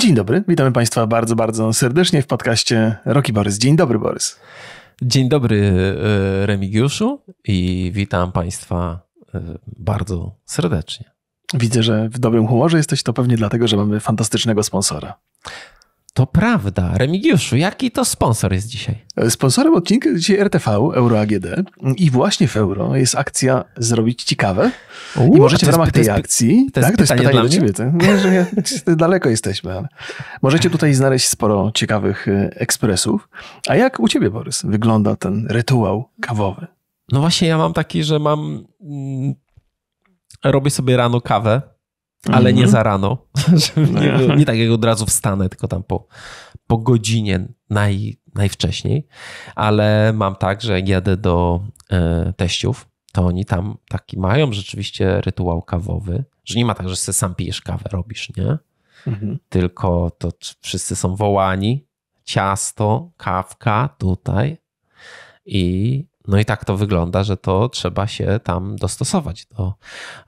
Dzień dobry, witamy Państwa bardzo, bardzo serdecznie w podcaście Roki Borys. Dzień dobry, Borys. Dzień dobry, e, Remigiuszu, i witam Państwa e, bardzo serdecznie. Widzę, że w dobrym humorze jesteś, to pewnie dlatego, że mamy fantastycznego sponsora. To prawda. Remigiuszu, jaki to sponsor jest dzisiaj? Sponsorem odcinka jest dzisiaj RTV Euro AGD i właśnie w Euro jest akcja Zrobić Ciekawe. Uuu, I możecie w ramach tej akcji... To jest, tak, to jest pytanie, pytanie do ciebie. To, no, daleko jesteśmy, ale możecie tutaj znaleźć sporo ciekawych y, ekspresów. A jak u ciebie, Borys, wygląda ten rytuał kawowy? No właśnie, ja mam taki, że mam... Mm, robię sobie rano kawę ale nie mhm. za rano. nie, nie tak jak od razu wstanę, tylko tam po, po godzinie naj, najwcześniej. Ale mam tak, że jak jadę do e, teściów, to oni tam taki mają rzeczywiście rytuał kawowy, że nie ma tak, że sobie sam pijesz kawę, robisz, nie? Mhm. Tylko to wszyscy są wołani, ciasto, kawka tutaj i no i tak to wygląda, że to trzeba się tam dostosować do,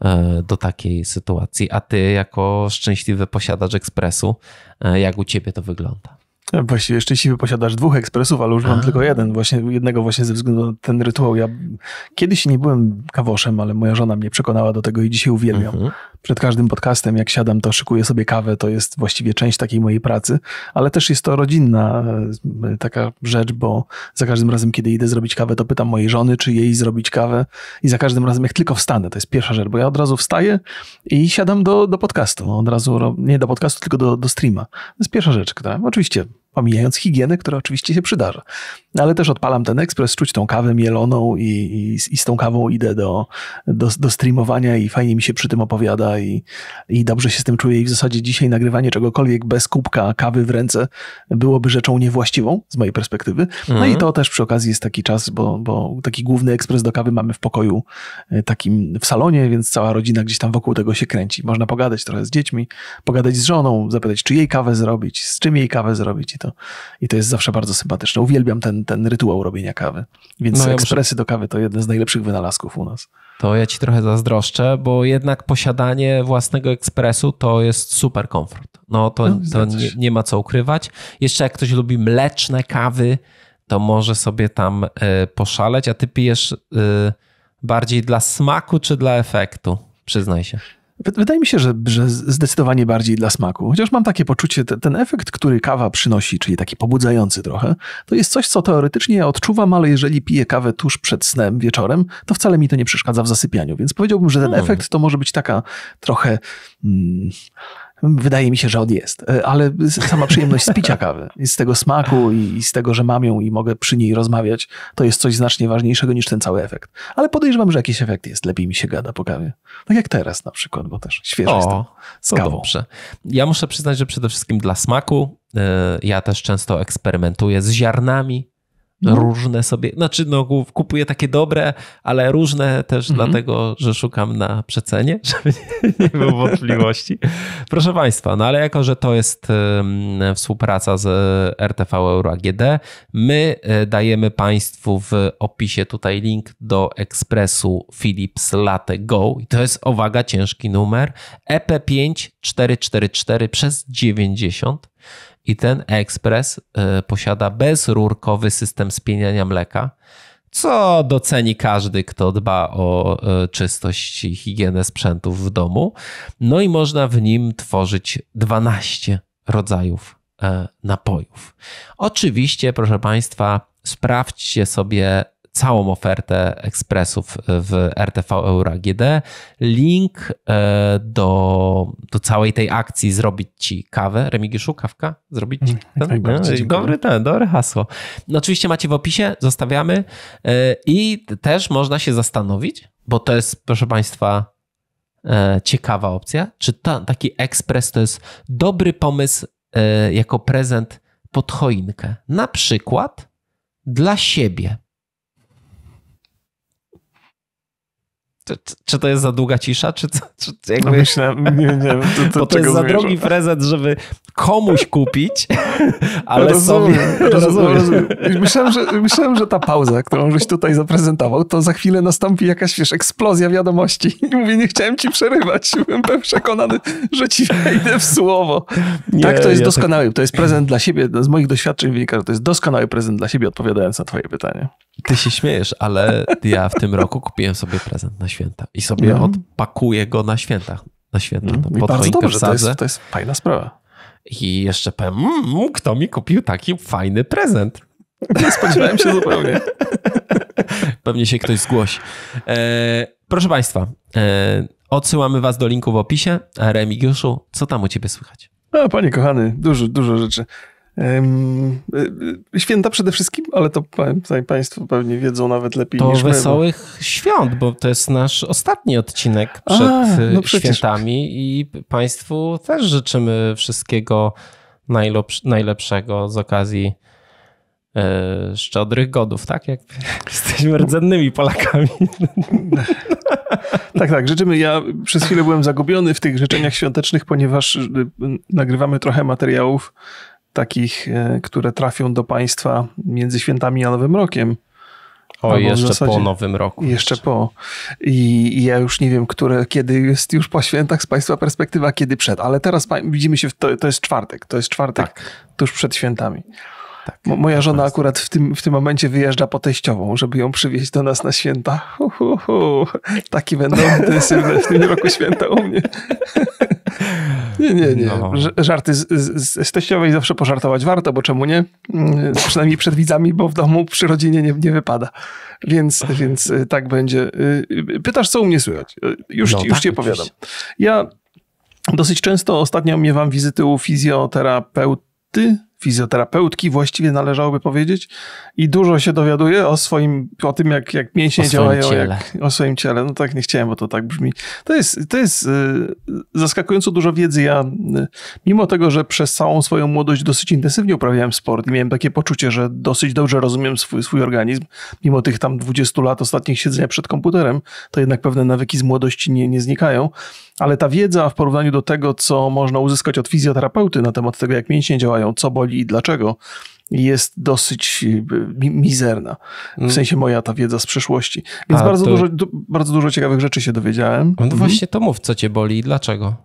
e, do takiej sytuacji. A ty, jako szczęśliwy posiadacz ekspresu, e, jak u ciebie to wygląda? E, właściwie szczęśliwy posiadasz dwóch ekspresów, ale już mam A. tylko jeden, właśnie, jednego właśnie ze względu na ten rytuał. Ja kiedyś nie byłem kawoszem, ale moja żona mnie przekonała do tego i dzisiaj uwielbiam. Mhm. Przed każdym podcastem, jak siadam, to szykuję sobie kawę. To jest właściwie część takiej mojej pracy, ale też jest to rodzinna e, taka rzecz, bo za każdym razem, kiedy idę zrobić kawę, to pytam mojej żony, czy jej zrobić kawę. I za każdym razem, jak tylko wstanę, to jest pierwsza rzecz, bo ja od razu wstaję i siadam do, do podcastu. Od razu, nie do podcastu, tylko do, do streama. To jest pierwsza rzecz, która oczywiście pomijając higienę, która oczywiście się przydarza. Ale też odpalam ten ekspres, czuć tą kawę mieloną i, i, i z tą kawą idę do, do, do, streamowania i fajnie mi się przy tym opowiada i, i dobrze się z tym czuję i w zasadzie dzisiaj nagrywanie czegokolwiek bez kubka kawy w ręce byłoby rzeczą niewłaściwą z mojej perspektywy. No mhm. i to też przy okazji jest taki czas, bo, bo taki główny ekspres do kawy mamy w pokoju e, takim w salonie, więc cała rodzina gdzieś tam wokół tego się kręci. Można pogadać trochę z dziećmi, pogadać z żoną, zapytać czy jej kawę zrobić, z czym jej kawę zrobić to, i to jest zawsze bardzo sympatyczne. Uwielbiam ten, ten rytuał robienia kawy. Więc no, ja ekspresy muszę... do kawy to jeden z najlepszych wynalazków u nas. To ja ci trochę zazdroszczę, bo jednak posiadanie własnego ekspresu to jest super komfort. No to, no, to nie, nie ma co ukrywać. Jeszcze jak ktoś lubi mleczne kawy, to może sobie tam y, poszaleć, a ty pijesz y, bardziej dla smaku czy dla efektu? Przyznaj się. Wydaje mi się, że, że zdecydowanie bardziej dla smaku. Chociaż mam takie poczucie, te, ten efekt, który kawa przynosi, czyli taki pobudzający trochę, to jest coś, co teoretycznie ja odczuwam, ale jeżeli piję kawę tuż przed snem, wieczorem, to wcale mi to nie przeszkadza w zasypianiu. Więc powiedziałbym, że ten hmm. efekt to może być taka trochę. Mm, Wydaje mi się, że od jest, e, ale sama przyjemność z picia kawy, z tego smaku i z tego, że mam ją i mogę przy niej rozmawiać, to jest coś znacznie ważniejszego niż ten cały efekt. Ale podejrzewam, że jakiś efekt jest, lepiej mi się gada po kawie. Tak jak teraz na przykład, bo też świeżo z kawą. Dobrze. Ja muszę przyznać, że przede wszystkim dla smaku, e, ja też często eksperymentuję z ziarnami, no. różne sobie, znaczy no, kupuję takie dobre, ale różne też mhm. dlatego, że szukam na przecenie, żeby nie, nie było wątpliwości. Proszę Państwa, no ale jako, że to jest współpraca z RTV Euro AGD, my e, dajemy Państwu w opisie tutaj link do ekspresu Philips Latte Go i to jest, uwaga, ciężki numer, EP5444 przez 90 i ten ekspres y, posiada bezrurkowy system spieniania mleka, co doceni każdy, kto dba o y, czystość i higienę sprzętów w domu. No i można w nim tworzyć 12 rodzajów e, napojów. Oczywiście, proszę Państwa, sprawdźcie sobie całą ofertę ekspresów w RTV Euro AGD. Link e, do, do całej tej akcji zrobić ci kawę. Remigiuszu, kawka? Zrobić ci? Mm, ten? Tak? No, dobry ten, dobre hasło. No, oczywiście macie w opisie, zostawiamy e, i też można się zastanowić, bo to jest, proszę Państwa, e, ciekawa opcja, czy ta, taki ekspres to jest dobry pomysł jako prezent pod choinkę. Na przykład dla siebie Czy, czy to jest za długa cisza, czy, czy, czy jakby... No Myślę, nie, nie, to, to, Bo to jest za drogi prezent, żeby komuś kupić, ale no, rozumiem, sobie... Rozumiem, rozumiem. Myślałem, że, myślałem, że ta pauza, którą żeś tutaj zaprezentował, to za chwilę nastąpi jakaś, wiesz, eksplozja wiadomości. I mówię, nie chciałem ci przerywać. Byłem przekonany, że ci wejdę w słowo. Nie, tak, to jest ja tak- doskonały, tak... to jest prezent dla siebie. No, z moich doświadczeń wynika, że to jest doskonały prezent dla siebie, odpowiadając na twoje pytanie. Ty się śmiejesz, ale ja w tym roku kupiłem sobie prezent na święta święta i sobie no. odpakuję go na święta, Na święta. Mhm. No, po bardzo dobrze, to jest, to jest fajna sprawa. I jeszcze powiem, mmm, kto mi kupił taki fajny prezent? Nie spodziewałem się zupełnie. Pewnie się ktoś zgłosi. E, proszę Państwa, e, odsyłamy Was do linku w opisie. E, Remigiuszu, co tam u Ciebie słychać? A, no, panie kochany, dużo, dużo rzeczy. E, e, święta przede wszystkim, ale to Państwo pewnie wiedzą nawet lepiej to niż my. wesołych świąt, bo to jest nasz ostatni odcinek przed A, no e, świętami i Państwu też życzymy wszystkiego najlepszego z okazji szczodrych godów, tak? Jak jesteśmy rdzennymi Polakami. Tak, tak, życzymy. Ja przez chwilę byłem zagubiony w tych życzeniach świątecznych, ponieważ nagrywamy trochę materiałów takich, e, które trafią do państwa między świętami a Nowym Rokiem. O, jeszcze zasadzie, po Nowym Roku. Jeszcze, jeszcze. po. I, I, ja już nie wiem, które, kiedy jest już po świętach z Państwa perspektywa, kiedy przed. Ale teraz widzimy się, w, to, to jest czwartek. To jest czwartek tak. tuż przed świętami. Tak, moja żona akurat w tym, w tym momencie wyjeżdża po teściową, żeby ją przywieźć do nas na święta. Hu, hu, hu. Taki będą te w tym roku święta u mnie. Nie, nie, nie. No. Żarty z, z, z, teściowej zawsze pożartować warto, bo czemu nie? Mm, przynajmniej przed widzami, bo w domu przy rodzinie nie, nie wypada. Więc, więc y, tak będzie. Y, y, pytasz, co u mnie słychać? Już, no, ci, już tak, ci opowiadam. Ja dosyć często ostatnio miewam wizyty u fizjoterapeuty, fizjoterapeutki właściwie należałoby powiedzieć i dużo się dowiaduje o swoim, o tym jak, jak mięśnie działają, o swoim ciele. No tak, nie chciałem, bo to tak brzmi. To jest, to jest y, zaskakująco dużo wiedzy. Ja y, mimo tego, że przez całą swoją młodość dosyć intensywnie uprawiałem sport i miałem takie poczucie, że dosyć dobrze rozumiem swój, swój organizm, mimo tych tam 20 lat ostatnich siedzenia przed komputerem, to jednak pewne nawyki z młodości nie, nie znikają, ale ta wiedza w porównaniu do tego, co można uzyskać od fizjoterapeuty na temat tego, jak mięśnie działają, co boli, i dlaczego, jest dosyć y, mizerna. W mm. sensie moja ta wiedza z przeszłości. Więc bardzo, to... dużo, bardzo dużo ciekawych rzeczy się dowiedziałem. No mhm. właśnie to mów, co cię boli i dlaczego.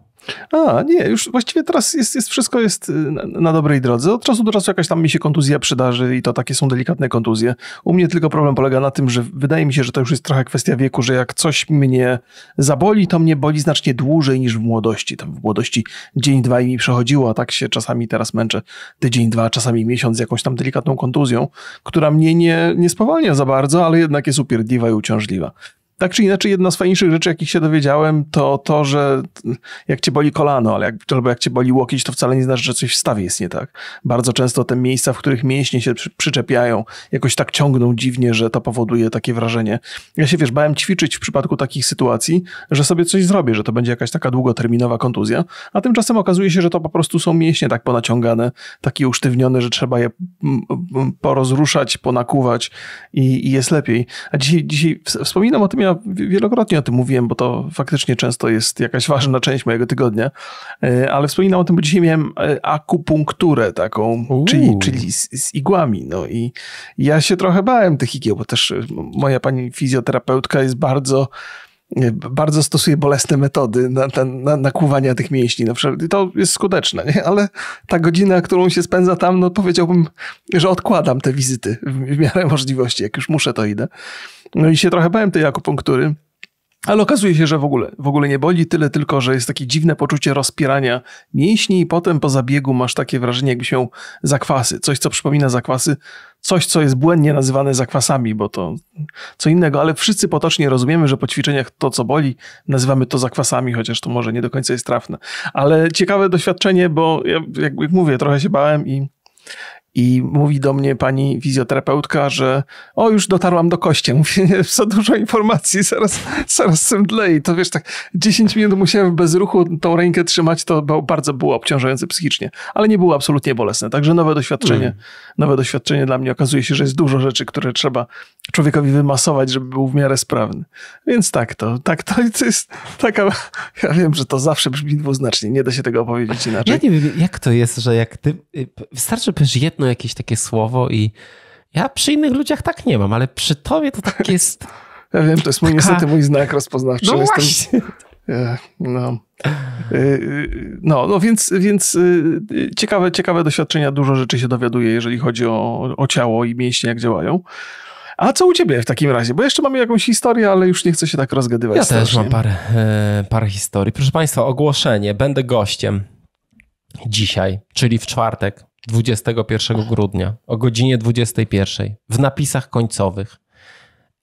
A, nie, już właściwie teraz jest, jest wszystko jest y, na, na dobrej drodze. Od czasu do czasu jakaś tam mi się kontuzja przydarzy i to takie są delikatne kontuzje. U mnie tylko problem polega na tym, że wydaje mi się, że to już jest trochę kwestia wieku, że jak coś mnie zaboli, to mnie boli znacznie dłużej niż w młodości. Tam w młodości dzień, dwa i mi przechodziło, a tak się czasami teraz męczę tydzień, dwa, czasami miesiąc z jakąś tam delikatną kontuzją, która mnie nie, nie spowalnia za bardzo, ale jednak jest upierdliwa i uciążliwa. Tak czy inaczej, jedna z fajniejszych rzeczy, jakich się dowiedziałem, to to, że jak cię boli kolano, ale jak, albo jak cię boli łokieć, to wcale nie znaczy, że coś w stawie jest nie tak. Bardzo często te miejsca, w których mięśnie się przy, przyczepiają, jakoś tak ciągną dziwnie, że to powoduje takie wrażenie. Ja się, wiesz, bałem ćwiczyć w przypadku takich sytuacji, że sobie coś zrobię, że to będzie jakaś taka długoterminowa kontuzja, a tymczasem okazuje się, że to po prostu są mięśnie tak ponaciągane, takie usztywnione, że trzeba je porozruszać, ponakuwać i, i jest lepiej. A dzisiaj, dzisiaj wspominam o tym, ja wielokrotnie o tym mówiłem, bo to faktycznie często jest jakaś ważna część mojego tygodnia, e, ale wspominam o tym, bo dzisiaj miałem e, akupunkturę taką, Uuu. czyli, czyli z, z, igłami. No i ja się trochę bałem tych igieł, bo też e, moja pani fizjoterapeutka jest bardzo bardzo stosuje bolesne metody na, na, nakłuwania tych mięśni. Na przykład. I to jest skuteczne, nie? ale ta godzina, którą się spędza tam, no powiedziałbym, że odkładam te wizyty w, w miarę możliwości. Jak już muszę, to idę. No i się trochę bałem tej akupunktury ale okazuje się, że w ogóle, w ogóle nie boli, tyle tylko, że jest takie dziwne poczucie rozpierania mięśni i potem po zabiegu masz takie wrażenie, jakbyś miał zakwasy, coś co przypomina zakwasy, coś co jest błędnie nazywane zakwasami, bo to co innego, ale wszyscy potocznie rozumiemy, że po ćwiczeniach to co boli nazywamy to zakwasami, chociaż to może nie do końca jest trafne. Ale ciekawe doświadczenie, bo ja, jak, jak mówię, trochę się bałem i i mówi do mnie pani fizjoterapeutka, że o, już dotarłam do kości. Mówię, za dużo informacji, zaraz, zaraz zemdleję. To wiesz, tak 10 minut musiałem bez ruchu tą rękę trzymać, to bardzo było obciążające psychicznie, ale nie było absolutnie bolesne. Także nowe doświadczenie, mm. nowe doświadczenie dla mnie okazuje się, że jest dużo rzeczy, które trzeba człowiekowi wymasować, żeby był w miarę sprawny. Więc tak to, tak to, to jest taka, ja wiem, że to zawsze brzmi dwuznacznie, nie da się tego opowiedzieć inaczej. Ja nie wiem, jak to jest, że jak ty, y, wystarczy że jedno jakieś takie słowo i ja przy innych ludziach tak nie mam, ale przy tobie to tak jest... Ja wiem, to jest mój, taka... niestety mój znak rozpoznawczy. No Jestem... właśnie. E, no. E, e, no, no więc, więc ciekawe, ciekawe doświadczenia, dużo rzeczy się dowiaduje, jeżeli chodzi o, o ciało i mięśnie, jak działają. A co u ciebie w takim razie? Bo jeszcze mamy jakąś historię, ale już nie chcę się tak rozgadywać. Ja strasznie. też mam parę, parę historii. Proszę Państwa, ogłoszenie. Będę gościem dzisiaj, czyli w czwartek, 21 grudnia o godzinie 21 w napisach końcowych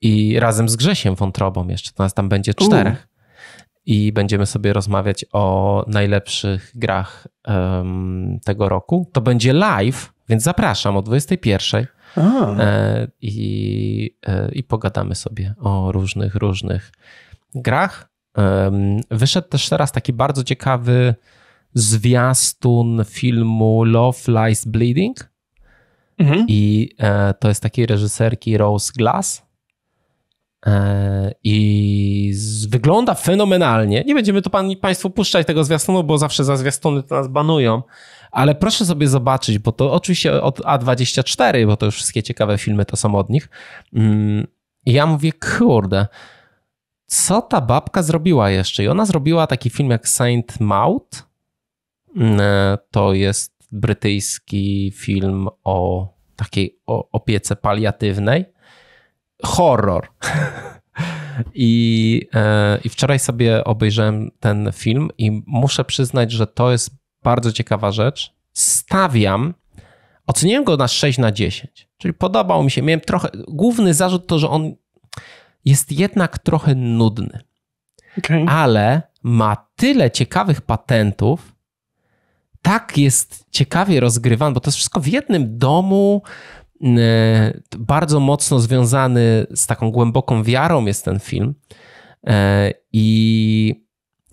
i razem z Grzesiem Wątrobą jeszcze, to nas tam będzie czterech. U. I będziemy sobie rozmawiać o najlepszych grach um, tego roku. To będzie live, więc zapraszam o 21. E, i, e, I pogadamy sobie o różnych, różnych grach. Um, wyszedł też teraz taki bardzo ciekawy zwiastun filmu Love Lies Bleeding. Mhm. I e, to jest takiej reżyserki Rose Glass. E, I z, wygląda fenomenalnie. Nie będziemy tu pani, Państwu puszczać tego zwiastunu, bo zawsze za zwiastuny to nas banują. Ale proszę sobie zobaczyć, bo to oczywiście od A24, bo to już wszystkie ciekawe filmy to są od nich. Mm, I ja mówię, kurde, co ta babka zrobiła jeszcze? I ona zrobiła taki film jak Saint Maud E, to jest brytyjski film o takiej opiece paliatywnej. Horror. I, e, I wczoraj sobie obejrzałem ten film i muszę przyznać, że to jest bardzo ciekawa rzecz. Stawiam, oceniłem go na 6 na 10. Czyli podobał mi się, miałem trochę. Główny zarzut to, że on jest jednak trochę nudny. Okay. Ale ma tyle ciekawych patentów, tak jest ciekawie rozgrywany, bo to jest wszystko w jednym domu. Bardzo mocno związany z taką głęboką wiarą jest ten film e, i,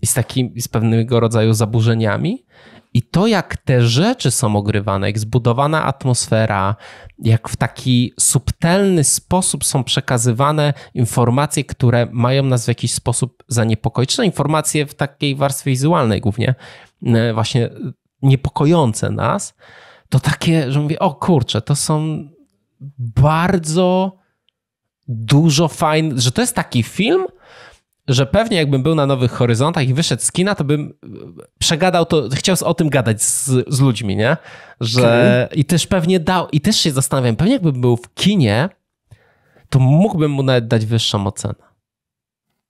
i z, takim, z pewnego rodzaju zaburzeniami. I to, jak te rzeczy są ogrywane, jak zbudowana atmosfera, jak w taki subtelny sposób są przekazywane informacje, które mają nas w jakiś sposób zaniepokoić, czy informacje w takiej warstwie wizualnej głównie, właśnie niepokojące nas, to takie, że mówię, o kurczę, to są bardzo dużo fajnych, że to jest taki film, że pewnie jakbym był na Nowych Horyzontach i wyszedł z kina, to bym e, przegadał to, chciał o tym gadać z, z ludźmi, nie? Że, okay. I też pewnie dał, i też się zastanawiam, pewnie jakbym był w kinie, to mógłbym mu nawet dać wyższą ocenę.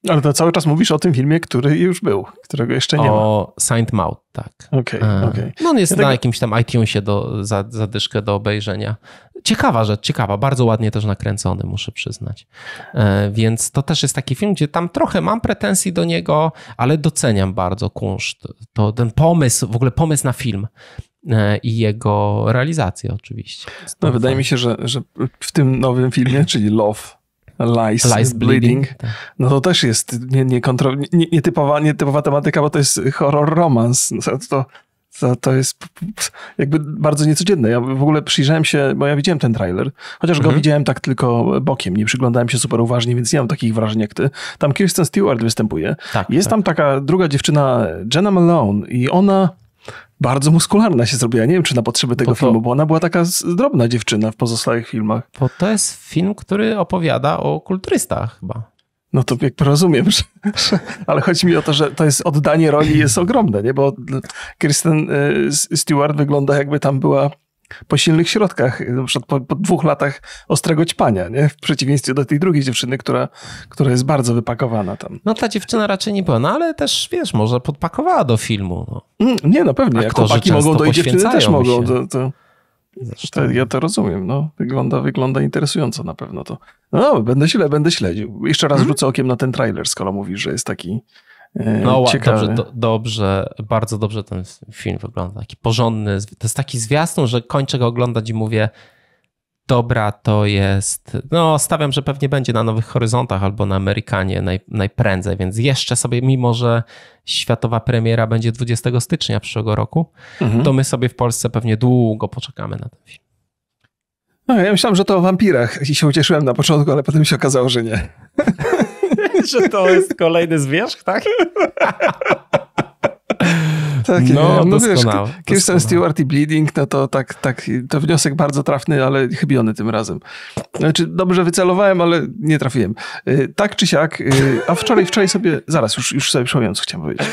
Ale to cały czas mówisz o tym filmie, który już był, którego jeszcze nie o ma. O Saint Maud, tak. Okej, okay, e, okay, No on jest ja na jakimś tam iTunesie do, za, dyszkę do obejrzenia. Ciekawa rzecz, ciekawa. Bardzo ładnie też nakręcony, muszę przyznać. E, więc to też jest taki film, gdzie tam trochę mam pretensji do niego, ale doceniam bardzo kunszt. To ten pomysł, w ogóle pomysł na film e, i jego realizację oczywiście. No, wydaje mi się, że, że w tym nowym filmie, czyli Love, Lies, Lies bleeding, bleeding, tak. no to też jest nie, nie kontro, nie, nietypowa, nietypowa tematyka, bo to jest horror romans. No to, to, to jest jakby bardzo niecodzienne. Ja w ogóle przyjrzałem się, bo ja widziałem ten trailer, chociaż mhm. go widziałem tak tylko bokiem, nie przyglądałem się super uważnie, więc nie mam takich wrażeń jak ty. Tam Kirsten Stewart występuje. Tak, jest tak. tam taka druga dziewczyna, Jenna Malone i ona bardzo muskularna się zrobiła. Nie wiem, czy na potrzeby tego bo to... filmu, bo ona była taka drobna dziewczyna w pozostałych filmach. Bo to jest film, który opowiada o kulturystach chyba. No to jak rozumiem, że, że, ale chodzi mi o to, że to jest oddanie roli jest ogromne, nie? Bo Kristen y, Stewart wygląda jakby tam była po silnych środkach, na przykład po, po, dwóch latach ostrego ćpania, nie? w przeciwieństwie do tej drugiej dziewczyny, która, która jest bardzo wypakowana tam. No ta dziewczyna raczej nie była, no ale też wiesz, może podpakowała do filmu. No. Mm, nie, no pewnie, jak chłopaki mogą, to i dziewczyny też mogą. To, to, to, ja to rozumiem, no. Wygląda, wygląda interesująco na pewno to. No, będę, śled, będę śledził. Jeszcze raz hmm? rzucę okiem na ten trailer, skoro mówisz, że jest taki E, no ciekawy. Dobrze, do, dobrze, bardzo dobrze ten film wygląda. Taki porządny, to jest taki zwiastun, że kończę go oglądać i mówię dobra, to jest, no stawiam, że pewnie będzie na Nowych Horyzontach albo na Amerykanie naj, najprędzej, więc jeszcze sobie, mimo że światowa premiera będzie 20 stycznia przyszłego roku, mhm. to my sobie w Polsce pewnie długo poczekamy na ten film. No, ja myślałem, że to o wampirach i się ucieszyłem na początku, ale potem się okazało, że nie. że to jest kolejny zwierzch, tak? Tak, no, no wiesz, Kirsten Stewart i Bleeding, no to tak, tak, to wniosek bardzo trafny, ale chybiony tym razem. Znaczy, dobrze wycelowałem, ale nie trafiłem. Y, tak czy siak, y, a wczoraj, wczoraj sobie, zaraz, już, już sobie przypomniałem, co chciałem powiedzieć.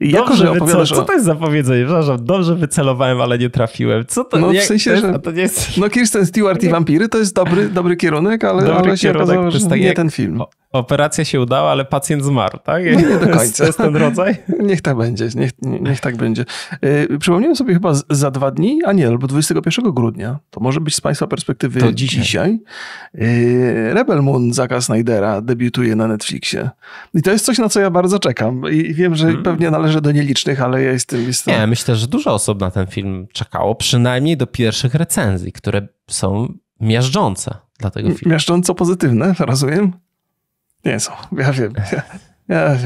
Jako, dobrze że opowiadasz co, co to jest za powiedzenie? Przepraszam, dobrze wycelowałem, ale nie trafiłem. Co to? No, w sensie, że... to nie jest... No Kirsten Stewart i wampiry to jest dobry, dobry kierunek, ale, dobry ale się kierunek, okazało, tak nie jak... ten film. Operacja się udała, ale pacjent zmarł, tak? No nie do końca. To jest ten rodzaj? Niech tak będzie, niech, niech tak będzie. Yy, przypomniałem sobie chyba za dwa dni, a nie, albo 21 grudnia. To może być z Państwa perspektywy to dzisiaj. dzisiaj. Yy, Rebel Moon Zaka Snydera debiutuje na Netflixie. I to jest coś, na co ja bardzo czekam. I wiem, że hmm. pewnie należy do nielicznych, ale ja jestem... jestem... Nie, myślę, że dużo osób na ten film czekało, przynajmniej do pierwszych recenzji, które są miażdżące dla tego filmu. Miażdżąco pozytywne, rozumiem? Nie są, ja wiem. E,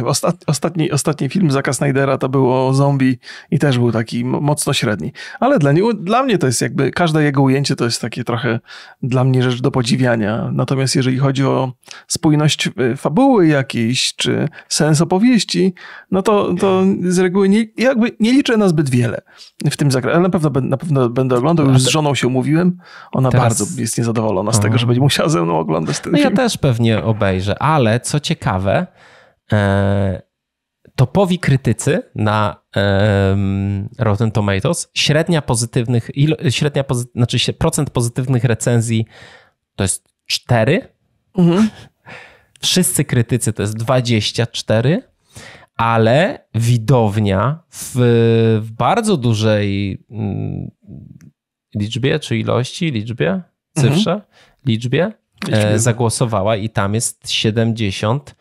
ostatni, ostatni film Zaka Snydera to było o zombie i też był taki mocno średni. Ale dla, dla mnie to jest jakby, każde jego ujęcie to jest takie trochę dla mnie rzecz do podziwiania. Natomiast jeżeli chodzi o spójność e, fabuły jakiejś, czy sens opowieści, no to, to z reguły nie, jakby nie liczę na zbyt wiele w tym zakresie. Ale na pewno, na pewno będę oglądał, już z żoną się umówiłem. Ona Teraz... bardzo jest niezadowolona z tego, mhm. że będzie musiała ze mną oglądać ten no film. Ja też pewnie obejrzę, ale co ciekawe, E, topowi krytycy na Rotten Tomatoes średnia pozytywnych, średnia znaczy procent pozytywnych recenzji to jest 4. Mhm. Wszyscy krytycy to jest 24, ale widownia w, w bardzo dużej mm, liczbie czy ilości, liczbie, cyfrze, mhm. liczbie, liczbie. E, zagłosowała i tam jest 70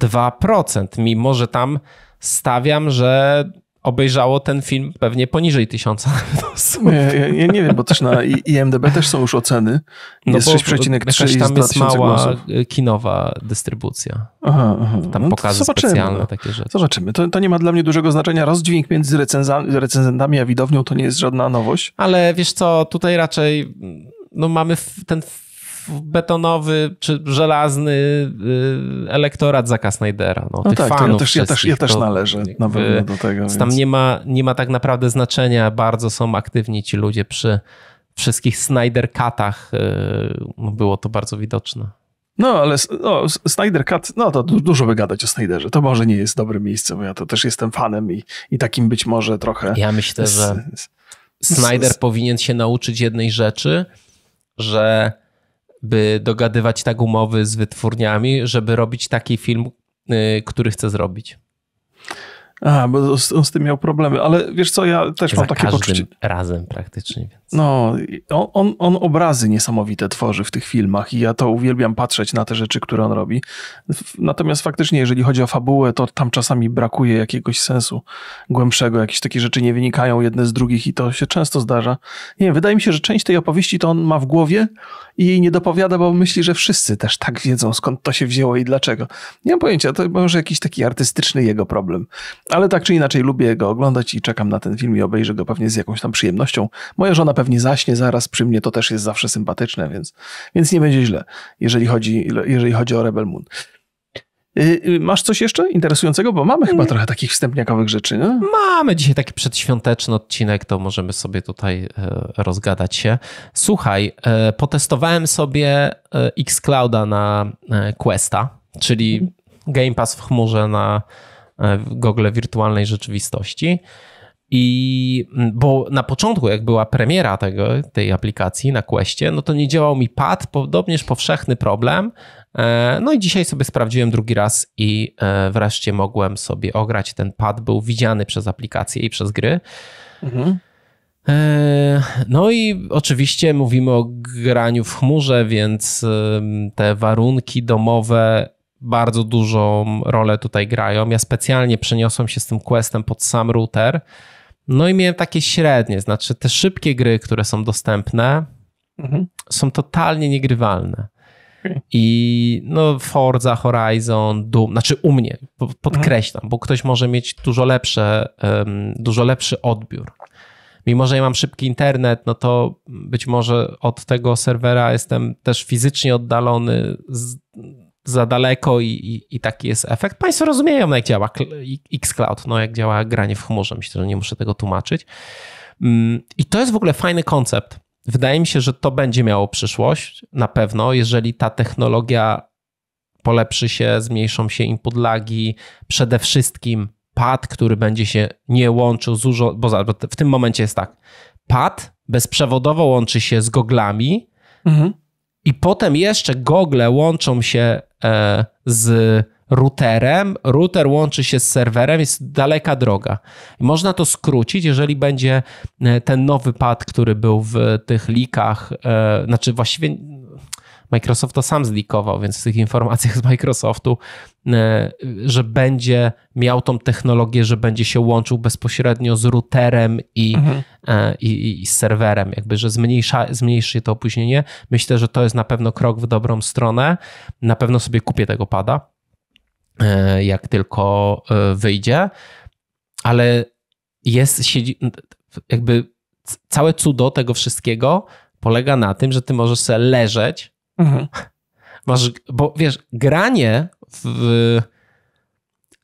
2%, mimo że tam stawiam, że obejrzało ten film pewnie poniżej tysiąca osób. Nie, ja, ja, nie wiem, bo też na IMDB też są już oceny. No jest 6,3 tam jest mała głosów. Y, kinowa dystrybucja. Aha, aha. Tam no pokazy specjalne, no. takie rzeczy. Zobaczymy. To, to nie ma dla mnie dużego znaczenia. Rozdźwięk między recenzentami a widownią to nie jest żadna nowość. Ale wiesz co, tutaj raczej mm, no mamy ten betonowy czy żelazny y, elektorat Zaka Snydera. No, no tych tak, fanów ja też, ja też, ja też należę na pewno do tego. Więc... Tam nie ma, nie ma tak naprawdę znaczenia, bardzo są aktywni ci ludzie przy wszystkich Snyder Cutach. Y, no, było to bardzo widoczne. No, ale no, Snyder Cut, no to dużo wygadać o Snyderze. To może nie jest dobre miejsce, bo ja to też jestem fanem i, i takim być może trochę. Ja myślę, że Snyder powinien się nauczyć jednej rzeczy, że by dogadywać tak umowy z wytwórniami, żeby robić taki film, y, który chce zrobić. A, bo on z, tym miał problemy, ale wiesz co, ja też Za mam takie poczucie. razem praktycznie. No, on, on, obrazy niesamowite tworzy w tych filmach i ja to uwielbiam patrzeć na te rzeczy, które on robi. Natomiast faktycznie, jeżeli chodzi o fabułę, to tam czasami brakuje jakiegoś sensu głębszego. Jakieś takie rzeczy nie wynikają jedne z drugich i to się często zdarza. Nie wiem, wydaje mi się, że część tej opowieści to on ma w głowie i jej nie dopowiada, bo myśli, że wszyscy też tak wiedzą, skąd to się wzięło i dlaczego. Nie mam pojęcia, to może jakiś taki artystyczny jego problem. Ale tak czy inaczej lubię go oglądać i czekam na ten film i obejrzę go pewnie z jakąś tam przyjemnością. Moja żona pewnie zaśnie zaraz przy mnie, to też jest zawsze sympatyczne, więc, więc nie będzie źle, jeżeli chodzi, jeżeli chodzi o Rebel Moon. Y, y, masz coś jeszcze interesującego? Bo mamy chyba mm. trochę takich wstępniakowych rzeczy, nie? Mamy dzisiaj taki przedświąteczny odcinek, to możemy sobie tutaj e, rozgadać się. Słuchaj, e, potestowałem sobie e, Xclouda na Questa, czyli mhm. Game Pass w chmurze na Google wirtualnej rzeczywistości. I mm, bo na początku, jak była premiera tego, tej aplikacji na Questie, no to nie działał mi pad, podobnież powszechny problem. E, no i dzisiaj sobie sprawdziłem drugi raz i e, wreszcie mogłem sobie ograć. Ten pad był widziany przez aplikację i przez gry. Mhm. E, no i oczywiście mówimy o graniu w chmurze, więc te warunki domowe bardzo dużą rolę tutaj grają. Ja specjalnie przeniosłem się z tym questem pod sam router no i miałem takie średnie, znaczy te szybkie gry, które są dostępne, mhm. są totalnie niegrywalne. I no Forza Horizon, Doom, znaczy u mnie, podkreślam, mhm. bo ktoś może mieć dużo, lepsze, um, dużo lepszy odbiór. Mimo, że ja mam szybki internet, no to być może od tego serwera jestem też fizycznie oddalony z, za daleko i, i, i taki jest efekt. Państwo rozumieją, jak działa xCloud, no jak działa granie w chmurze. Myślę, że nie muszę tego tłumaczyć. Mm, I to jest w ogóle fajny koncept. Wydaje mi się, że to będzie miało przyszłość na pewno, jeżeli ta technologia polepszy się, zmniejszą się input lagi, przede wszystkim pad, który będzie się nie łączył z bo w tym momencie jest tak, pad bezprzewodowo łączy się z goglami mhm. i potem jeszcze gogle łączą się E, z routerem, router łączy się z serwerem, jest daleka droga. Można to skrócić, jeżeli będzie e, ten nowy pad, który był w tych likach, e, znaczy właściwie Microsoft to sam zlikował, więc w tych informacjach z Microsoftu, e, że będzie miał tą technologię, że będzie się łączył bezpośrednio z routerem i, mhm. E, i, i, z serwerem, jakby, że zmniejsza, zmniejszy się to opóźnienie. Myślę, że to jest na pewno krok w dobrą stronę. Na pewno sobie kupię tego pada, e, jak tylko wyjdzie, ale jest, siedzi, jakby całe cudo tego wszystkiego polega na tym, że ty możesz sobie leżeć Mhm. Masz, bo wiesz, granie w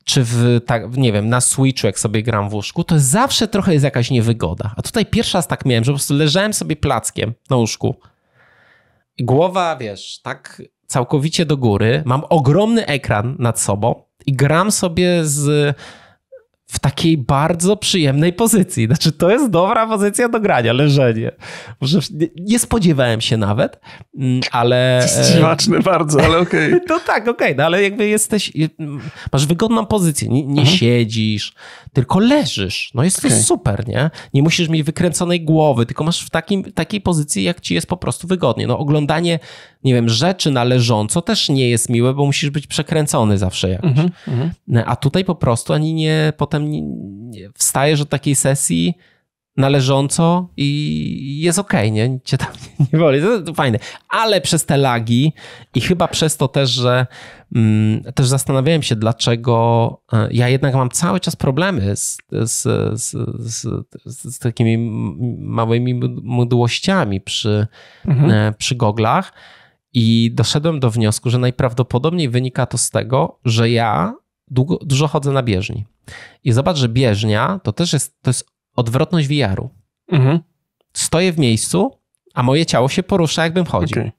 czy w, tak, nie wiem, na Switchu, jak sobie gram w łóżku, to zawsze trochę jest jakaś niewygoda. A tutaj pierwszy raz tak miałem, że po prostu leżałem sobie plackiem na łóżku. Głowa, wiesz, tak całkowicie do góry. Mam ogromny ekran nad sobą i gram sobie z w takiej bardzo przyjemnej pozycji. Znaczy, to jest dobra pozycja do grania, leżenie. Może nie spodziewałem się nawet, mm, ale. E, Dziwaczne bardzo, ale okej. Okay. to no tak, okej, okay, no ale jakby jesteś. Mm, masz wygodną pozycję, nie, nie mhm. siedzisz, tylko leżysz. No jest okay. to super, nie? Nie musisz mieć wykręconej głowy, tylko masz w takim, takiej pozycji, jak ci jest po prostu wygodnie. No oglądanie, nie wiem, rzeczy na leżąco też nie jest miłe, bo musisz być przekręcony zawsze jakoś. Mhm, mhm. a tutaj po prostu ani nie potem tam wstajesz od takiej sesji należąco i jest okej, okay, nie? Cię tam nie, nie boli, to, to, fajne. Ale przez te lagi i chyba przez to też, że mm, też zastanawiałem się, dlaczego e, ja jednak mam cały czas problemy z, z, z, z, z takimi małymi mdłościami przy, mhm. E, przy goglach i doszedłem do wniosku, że najprawdopodobniej wynika to z tego, że ja długo, dużo chodzę na bieżni. I zobacz, że bieżnia to też jest, to jest odwrotność VR-u. Mhm. Stoję w miejscu, a moje ciało się porusza, jakbym chodził. Okay.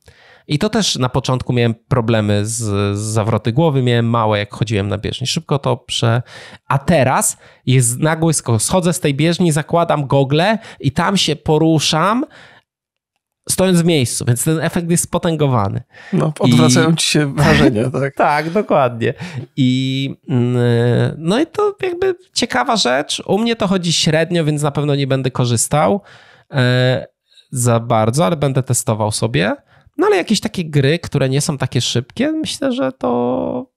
I to też na początku miałem problemy z, z zawroty głowy, miałem małe, jak chodziłem na bieżni. Szybko to prze... A teraz jest nagły Schodzę z tej bieżni, zakładam gogle i tam się poruszam stojąc w miejscu, więc ten efekt jest potęgowany. No, odwracają I... ci się wrażenia, tak? tak, dokładnie. I mm, no i to jakby ciekawa rzecz. U mnie to chodzi średnio, więc na pewno nie będę korzystał e, za bardzo, ale będę testował sobie. No ale jakieś takie gry, które nie są takie szybkie, myślę, że to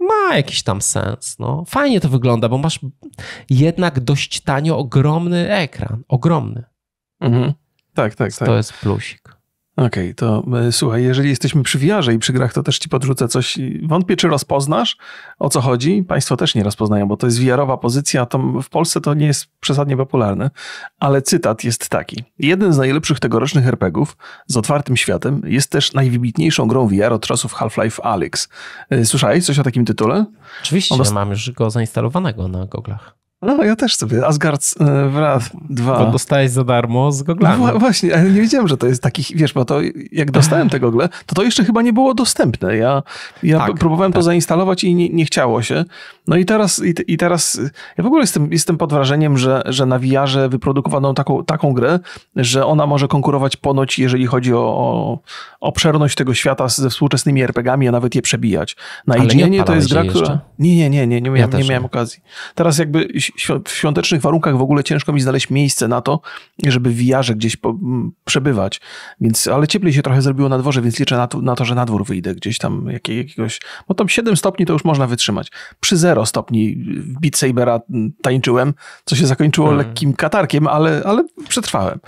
ma jakiś tam sens. No. Fajnie to wygląda, bo masz jednak dość tanio ogromny ekran. Ogromny. Mhm. Tak, tak, tak. To tak. jest plusik. Okej, okay, to e, słuchaj, jeżeli jesteśmy przy wiarze i przy grach, to też ci podrzucę coś. Wątpię, czy rozpoznasz, o co chodzi. Państwo też nie rozpoznają, bo to jest wiarowa pozycja. To w Polsce to nie jest przesadnie popularne, ale cytat jest taki. Jeden z najlepszych tegorocznych RPGów z otwartym światem jest też najwybitniejszą grą VR od czasów Half-Life Alyx. E, słyszałeś coś o takim tytule? Oczywiście, dost... mam już go zainstalowanego na goglach. No, ja też sobie Asgard e, Wrath 2. Bo dostałeś za darmo z goglami. No, właśnie, ale nie wiedziałem, że to jest takich, wiesz, bo to jak dostałem te gogle, to to jeszcze chyba nie było dostępne. Ja, ja tak, próbowałem tak. to zainstalować i nie, nie, chciało się. No i teraz, i, i, teraz ja w ogóle jestem, jestem pod wrażeniem, że, że na VR-ze wyprodukowano taką, taką grę, że ona może konkurować ponoć, jeżeli chodzi o, o obszerność tego świata ze współczesnymi RPG-ami, a nawet je przebijać. Na IGN-ie to jest gra, która... Nie, nie, nie, nie, nie, miałem, ja nie miałem okazji. Teraz jakby w świątecznych warunkach w ogóle ciężko mi znaleźć miejsce na to, żeby w wiarze gdzieś po, m, przebywać. Więc, ale cieplej się trochę zrobiło na dworze, więc liczę na to, na to że na dwór wyjdę gdzieś tam jakiegoś, bo tam 7 stopni to już można wytrzymać. Przy 0 stopni Beat Sabera tańczyłem, co się zakończyło hmm. lekkim katarkiem, ale, ale przetrwałem.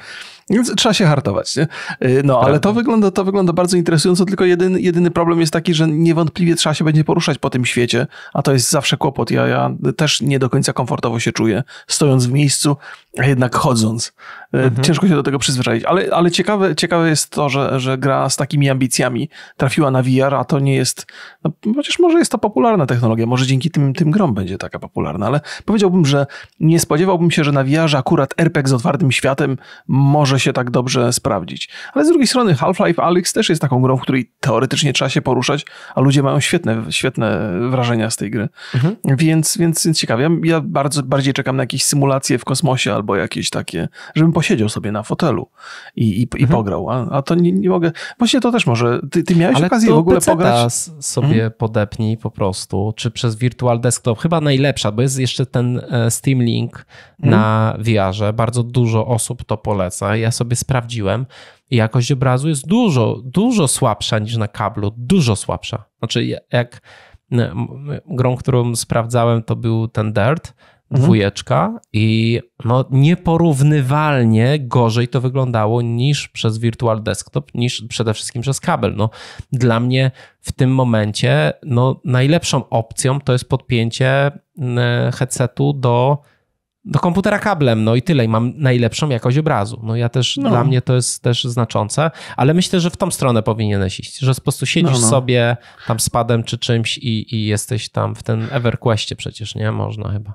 Więc trzeba się hartować, nie? Y, no, ale to wygląda, to wygląda bardzo interesująco, tylko jedyny, jedyny problem jest taki, że niewątpliwie trzeba się będzie poruszać po tym świecie, a to jest zawsze kłopot. Ja, ja też nie do końca komfortowo się czuję, stojąc w miejscu, jednak chodząc. E, mhm. Ciężko się do tego przyzwyczaić, ale, ale ciekawe, ciekawe jest to, że, że gra z takimi ambicjami trafiła na VR, a to nie jest, no, chociaż może jest to popularna technologia, może dzięki tym, tym grom będzie taka popularna, ale powiedziałbym, że nie spodziewałbym się, że na VR akurat RPG z otwartym światem może się tak dobrze sprawdzić. Ale z drugiej strony Half-Life Alyx też jest taką grą, w której teoretycznie trzeba się poruszać, a ludzie mają świetne, świetne wrażenia z tej gry. Mhm. Więc, więc, więc ciekawie. Ja, ja bardzo, bardziej czekam na jakieś symulacje w kosmosie albo jakieś takie, żebym posiedział sobie na fotelu i, i, i mhm. pograł, a, a to nie, nie, mogę. Właśnie to też może, ty, ty miałeś Ale okazję w ogóle pograć? sobie mhm. podepnij po prostu, czy przez Virtual Desktop, chyba najlepsza, bo jest jeszcze ten e, Steam Link mhm. na VR-ze, bardzo dużo osób to poleca, ja sobie sprawdziłem i jakość obrazu jest dużo, dużo słabsza niż na kablu, dużo słabsza. Znaczy jak grą, którą sprawdzałem, to był ten Dirt, mhm. dwójeczka i no, nieporównywalnie gorzej to wyglądało niż przez Virtual Desktop, niż przede wszystkim przez kabel. No, dla mnie w tym momencie no, najlepszą opcją to jest podpięcie mm, headsetu do do komputera kablem, no i tyle, i mam najlepszą jakość obrazu. No ja też, no. dla mnie to jest też znaczące, ale myślę, że w tą stronę powinieneś iść, że po prostu siedzisz no, no. sobie tam spadem czy czymś i, i jesteś tam w ten EverQuestie przecież, nie? Można chyba.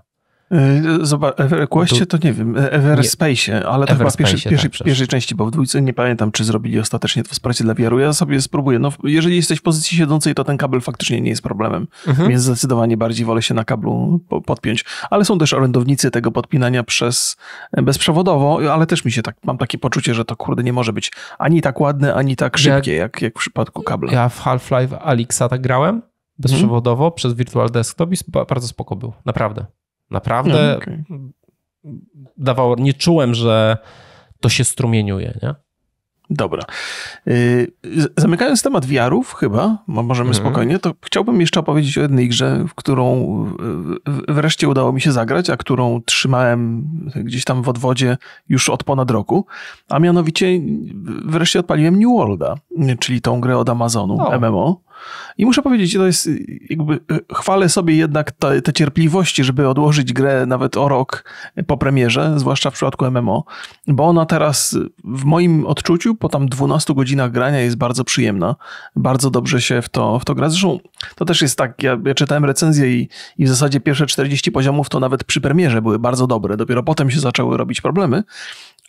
E, Zobacz, EverQuestie to nie wiem, e, Everspace, ale to tak chyba w pierwszy, pierwszej, tak, tak. pierwszej części, bo w dwójce nie pamiętam, czy zrobili ostatecznie to wsparcie dla VR-u. Ja sobie spróbuję. No, jeżeli jesteś w pozycji siedzącej, to ten kabel faktycznie nie jest problemem, mhm. więc zdecydowanie bardziej wolę się na kablu podpiąć. Ale są też orędownicy tego podpinania przez e, bezprzewodowo, ale też mi się tak, mam takie poczucie, że to kurde nie może być ani tak ładne, ani tak szybkie, ja, jak, jak w przypadku kabla. Ja w Half-Life Alixa tak grałem bezprzewodowo przez Virtual Desktop i bardzo spoko był, naprawdę. Naprawdę no, okay. dawało, nie czułem, że to się strumieniuje, nie? Dobra. Y, zamykając temat wiarów, chyba, możemy mhm. spokojnie, to chciałbym jeszcze opowiedzieć o jednej grze, w którą wreszcie udało mi się zagrać, a którą trzymałem gdzieś tam w odwodzie już od ponad roku, a mianowicie wreszcie odpaliłem New Worlda, czyli tą grę od Amazonu, o. MMO. I muszę powiedzieć, to jest y, jakby y, chwalę sobie jednak te, te cierpliwości, żeby odłożyć grę nawet o rok po premierze, zwłaszcza w przypadku MMO, bo ona teraz y, w moim odczuciu po tam 12 godzinach grania jest bardzo przyjemna. Bardzo dobrze się w to, w to gra. Zresztą to też jest tak, ja, ja czytałem recenzję i, i w zasadzie pierwsze 40 poziomów to nawet przy premierze były bardzo dobre. Dopiero potem się zaczęły robić problemy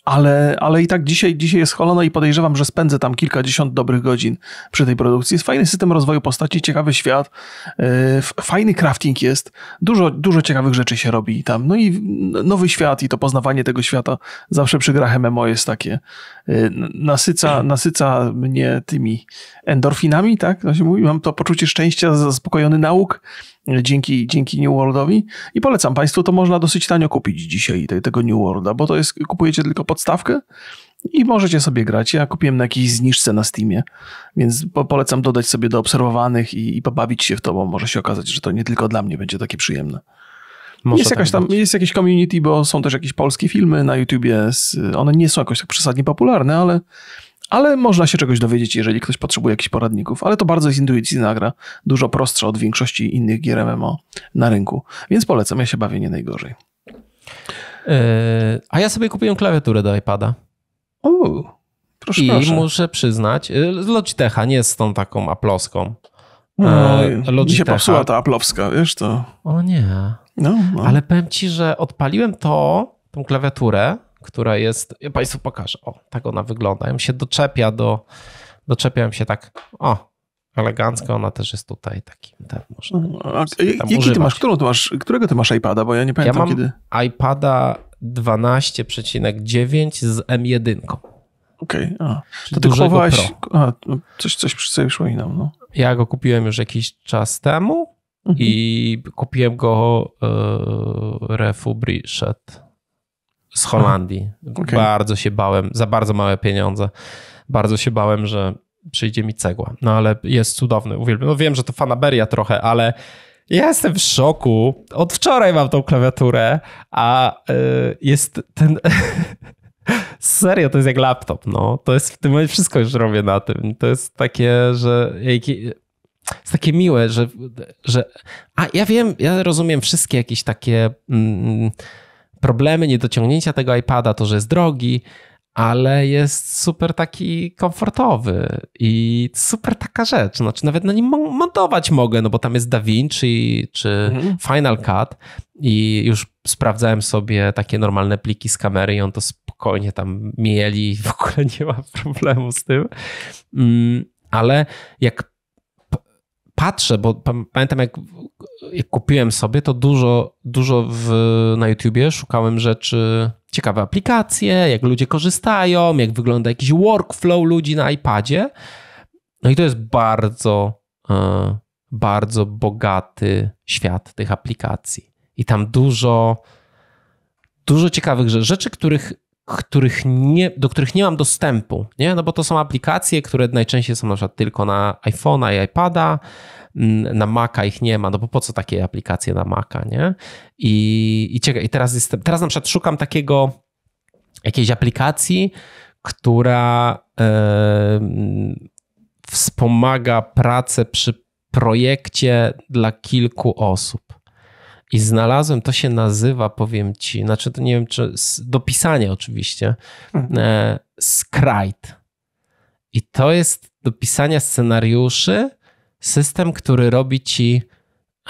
ale, ale i tak dzisiaj, dzisiaj jest Holono i podejrzewam, że spędzę tam kilkadziesiąt dobrych godzin przy tej produkcji. Jest fajny system rozwoju postaci, ciekawy świat, e, fajny crafting jest, dużo, dużo ciekawych rzeczy się robi tam. No i nowy świat i to poznawanie tego świata zawsze przy grach MMO jest takie, Y, nasyca, mhm. nasyca mnie tymi endorfinami, tak? To się mówi. Mam to poczucie szczęścia, zaspokojony nauk dzięki, dzięki New Worldowi i polecam Państwu, to można dosyć tanio kupić dzisiaj tego New Worlda, bo to jest, kupujecie tylko podstawkę i możecie sobie grać. Ja kupiłem na jakiejś zniżce na Steamie, więc polecam dodać sobie do obserwowanych i, i pobawić się w to, bo może się okazać, że to nie tylko dla mnie będzie takie przyjemne. Można jest, tak jakaś tam, jest jakieś community, bo są też jakieś polskie filmy na YouTubie. one nie są jakoś tak przesadnie popularne, ale, ale można się czegoś dowiedzieć, jeżeli ktoś potrzebuje jakichś poradników. Ale to bardzo jest intuicyjna gra, dużo prostsza od większości innych gier MMO na rynku. Więc polecam, ja się bawię nie najgorzej. Yy, a ja sobie kupiłem klawiaturę do iPada. Uuu, proszę, I proszę. muszę przyznać, y, Logitecha nie jest tą taką aploską. No, Logitecha. Mi się popsuła ta aplowska, wiesz to. O nie. No, no. Ale powiem ci, że odpaliłem to, tą klawiaturę, która jest. Ja Państwu pokażę. O, tak ona wygląda. Ja mi się doczepia do. Doczepiam się tak. O, elegancko, ona też jest tutaj takim tak, można. No, a, jaki używać. ty masz, którą ty masz, którego ty masz iPada, bo ja nie pamiętam ja mam kiedy. iPada 12,9 z M1. Okej, okay. to ty kupowałeś, a, no, coś, coś sobie przyszło i nam, no. Ja go kupiłem już jakiś czas temu Mhm. I kupiłem go e, refurbished z Holandii. Okay. Bardzo się bałem, za bardzo małe pieniądze. Bardzo się bałem, że przyjdzie mi cegła. No ale jest cudowny, uwielbiam. No wiem, że to fanaberia trochę, ale ja jestem w szoku. Od wczoraj mam tą klawiaturę, a y, jest ten... Serio, to jest jak laptop, no. To jest w tym momencie wszystko już robię na tym. To jest takie, że jest takie miłe, że, że. A ja wiem, ja rozumiem wszystkie jakieś takie mm, problemy, niedociągnięcia tego iPada, to, że jest drogi, ale jest super taki komfortowy i super taka rzecz. Znaczy, nawet na nim montować mogę, no bo tam jest DaVinci czy mhm. Final Cut i już sprawdzałem sobie takie normalne pliki z kamery i on to spokojnie tam mieli, w ogóle nie ma problemu z tym. Mm, ale jak patrzę, bo pamiętam jak, jak kupiłem sobie, to dużo, dużo w, na YouTubie szukałem rzeczy, ciekawe aplikacje, jak ludzie korzystają, jak wygląda jakiś workflow ludzi na iPadzie. No i to jest bardzo, e, bardzo bogaty świat tych aplikacji. I tam dużo, dużo ciekawych rzeczy, rzeczy których których nie, do których nie mam dostępu, nie? No bo to są aplikacje, które najczęściej są na przykład tylko na iPhone'a i iPada, mm, na Maca ich nie ma, no bo po co takie aplikacje na Maca, nie? I, i, ciekawe, i teraz jestem, teraz na przykład szukam takiego, jakiejś aplikacji, która wspomaga pracę przy projekcie dla kilku osób. I znalazłem, to się nazywa, powiem ci, znaczy to nie wiem, czy dopisanie oczywiście, mhm. e, I to jest do pisania scenariuszy system, który robi ci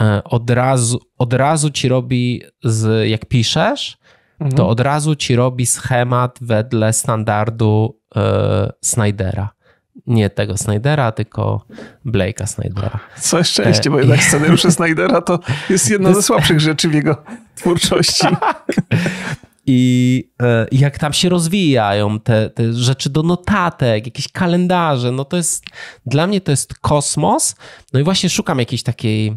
e, od razu, od razu ci robi, z, jak piszesz, mhm. to od razu ci robi schemat wedle standardu e, Snydera nie tego Snydera, tylko Blake'a Snydera. Co szczęście, bo jednak scenariusze Snydera to jest jedna ze słabszych rzeczy w jego twórczości. E, I jak tam się rozwijają te, te rzeczy do notatek, jakieś kalendarze, no to jest, dla mnie to jest kosmos. No i właśnie szukam jakiejś takiej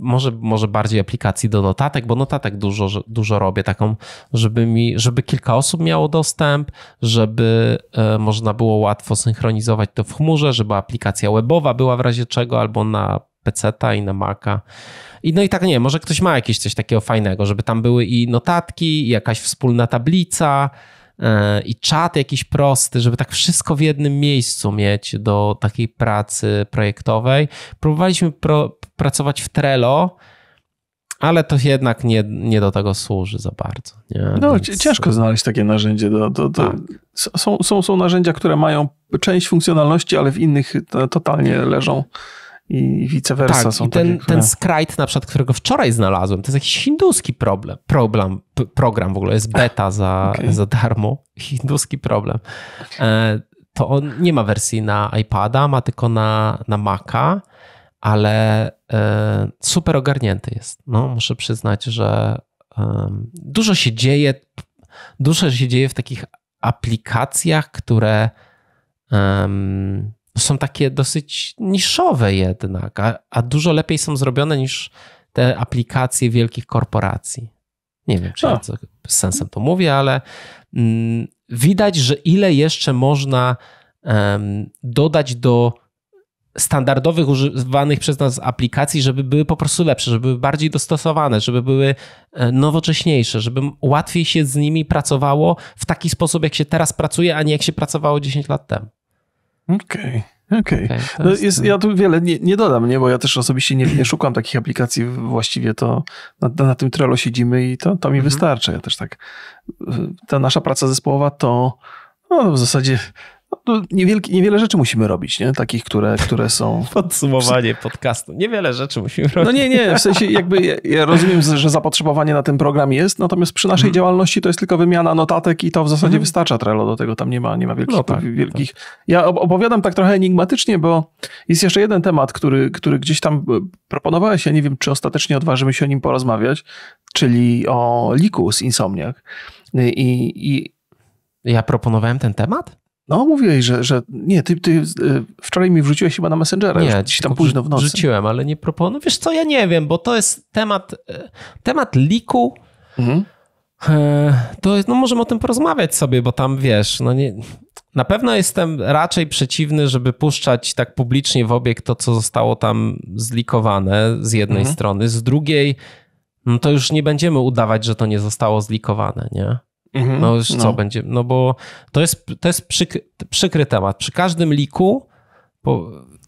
może, może bardziej aplikacji do notatek, bo notatek dużo, dużo robię taką, żeby mi, żeby kilka osób miało dostęp, żeby e, można było łatwo synchronizować to w chmurze, żeby aplikacja webowa była w razie czego albo na PC-ta i na Maca. I no i tak nie, może ktoś ma jakieś coś takiego fajnego, żeby tam były i notatki, i jakaś wspólna tablica, e, i czat jakiś prosty, żeby tak wszystko w jednym miejscu mieć do takiej pracy projektowej. Próbowaliśmy pro, pracować w Trello, ale to jednak nie, nie do tego służy za bardzo. Nie? No, Więc... ciężko znaleźć takie narzędzie. Do, do, do... Tak. Są, są, są narzędzia, które mają część funkcjonalności, ale w innych e, totalnie leżą i vice versa tak, są i ten, takie, ten e. na przykład, którego wczoraj znalazłem, to jest jakiś hinduski problem, problem program w ogóle, jest beta za, okay. za darmo, hinduski problem. E, to on nie ma wersji na iPada, ma tylko na, na Maca ale e, super ogarnięty jest. No, muszę przyznać, że dużo się dzieje, dużo się dzieje w takich aplikacjach, które są takie dosyć niszowe jednak, a, a dużo lepiej są zrobione niż te aplikacje wielkich korporacji. Nie wiem, czy ja co, no. z sensem to mówię, ale mm, widać, że ile jeszcze można dodać do standardowych używanych przez nas aplikacji, żeby były po prostu lepsze, żeby były bardziej dostosowane, żeby były e, nowocześniejsze, żeby łatwiej się z nimi pracowało w taki sposób, jak się teraz pracuje, a nie jak się pracowało 10 lat temu. Okej. Okay. Okej. Okay. Okay, no jest, no. ja tu wiele nie, nie, dodam, nie? bo ja też osobiście nie, nie szukam takich aplikacji. Właściwie to na, na tym Trello siedzimy i to, to mi mm -hmm. wystarcza. Ja też tak. Y, ta nasza praca zespołowa to no, w zasadzie no, niewielki, niewiele rzeczy musimy robić, nie? Takich, które, które są... Podsumowanie podcastu. Niewiele rzeczy musimy robić. No nie, nie, w sensie jakby ja, ja rozumiem, że zapotrzebowanie na ten program jest, natomiast przy naszej hmm. działalności to jest tylko wymiana notatek i to w zasadzie hmm. wystarcza Trello, do tego tam nie ma, nie ma wielkich... No, tak, wielkich. Tak. Ja opowiadam tak trochę enigmatycznie, bo jest jeszcze jeden temat, który, który gdzieś tam e, proponowałeś, ja nie wiem, czy ostatecznie odważymy się o nim porozmawiać, czyli o liku z Insomniak. I, i... Ja proponowałem ten temat? No, mówiłeś, że, że nie, ty, ty y, wczoraj mi wrzuciłeś chyba na Messengera, nie, już tam późno w nocy. Wrzuciłem, ale nie proponuję. No wiesz co, ja nie wiem, bo to jest temat, e, temat liku. Mhm. E, to jest, no możemy o tym porozmawiać sobie, bo tam wiesz, no nie, na pewno jestem raczej przeciwny, żeby puszczać tak publicznie w obieg to, co zostało tam zlikowane z jednej mhm. strony, z drugiej, no to już nie będziemy udawać, że to nie zostało zlikowane, nie? Mhm, no już no. co będzie, no bo to jest, to jest przykry, przykry temat. Przy każdym liku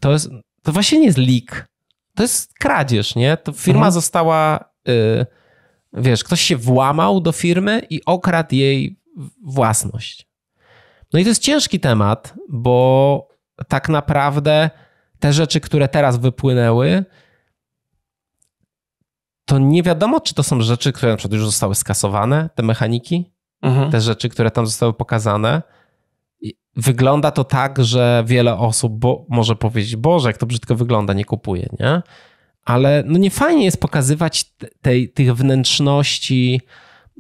to jest, to właśnie nie jest lik, to jest kradzież, nie? To firma mhm. została, y, wiesz, ktoś się włamał do firmy i okradł jej własność. No i to jest ciężki temat, bo tak naprawdę te rzeczy, które teraz wypłynęły, to nie wiadomo, czy to są rzeczy, które na przykład już zostały skasowane, te mechaniki, mhm. te rzeczy, które tam zostały pokazane. Wygląda to tak, że wiele osób bo, może powiedzieć, Boże, jak to brzydko wygląda, nie kupuję, nie? Ale no nie fajnie jest pokazywać tej, tych wnętrzności,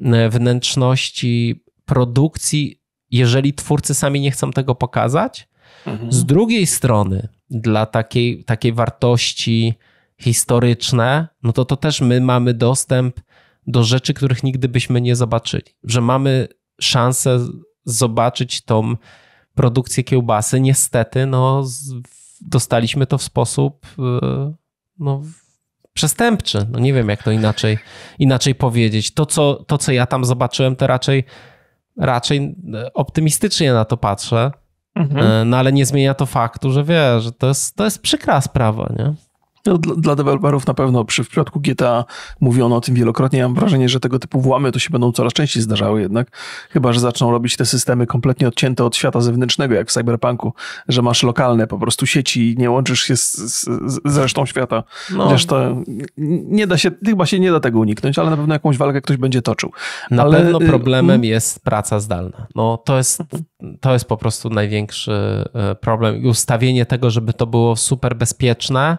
e, wnętrzności produkcji, jeżeli twórcy sami nie chcą tego pokazać. Mhm. Z drugiej strony, dla takiej, takiej wartości historyczne, no to to też my mamy dostęp do rzeczy, których nigdy byśmy nie zobaczyli. Że mamy szansę zobaczyć tą produkcję kiełbasy. Niestety, no, dostaliśmy to w sposób y, no, przestępczy. No, nie wiem, jak to inaczej, inaczej powiedzieć. To co, to, co ja tam zobaczyłem, to raczej, raczej e, optymistycznie na to patrzę. Mhm. E, no ale nie zmienia to faktu, że wiesz, że to jest, to jest przykra sprawa, nie? No, dla, dla deweloperów na pewno. Przy, w przypadku GTA mówiono o tym wielokrotnie. Ja mam wrażenie, że tego typu włamy to się będą coraz częściej zdarzały jednak. Chyba, że zaczną robić te systemy kompletnie odcięte od świata zewnętrznego, jak w Cyberpunku, że masz lokalne po prostu sieci i nie łączysz się z, z, z resztą świata. No. Zresztą nie da się, chyba się nie da tego uniknąć, ale na pewno jakąś walkę ktoś będzie toczył. Na ale... pewno y, problemem jest praca zdalna. No, to, jest, to jest po prostu największy y, problem. I ustawienie tego, żeby to było super bezpieczne,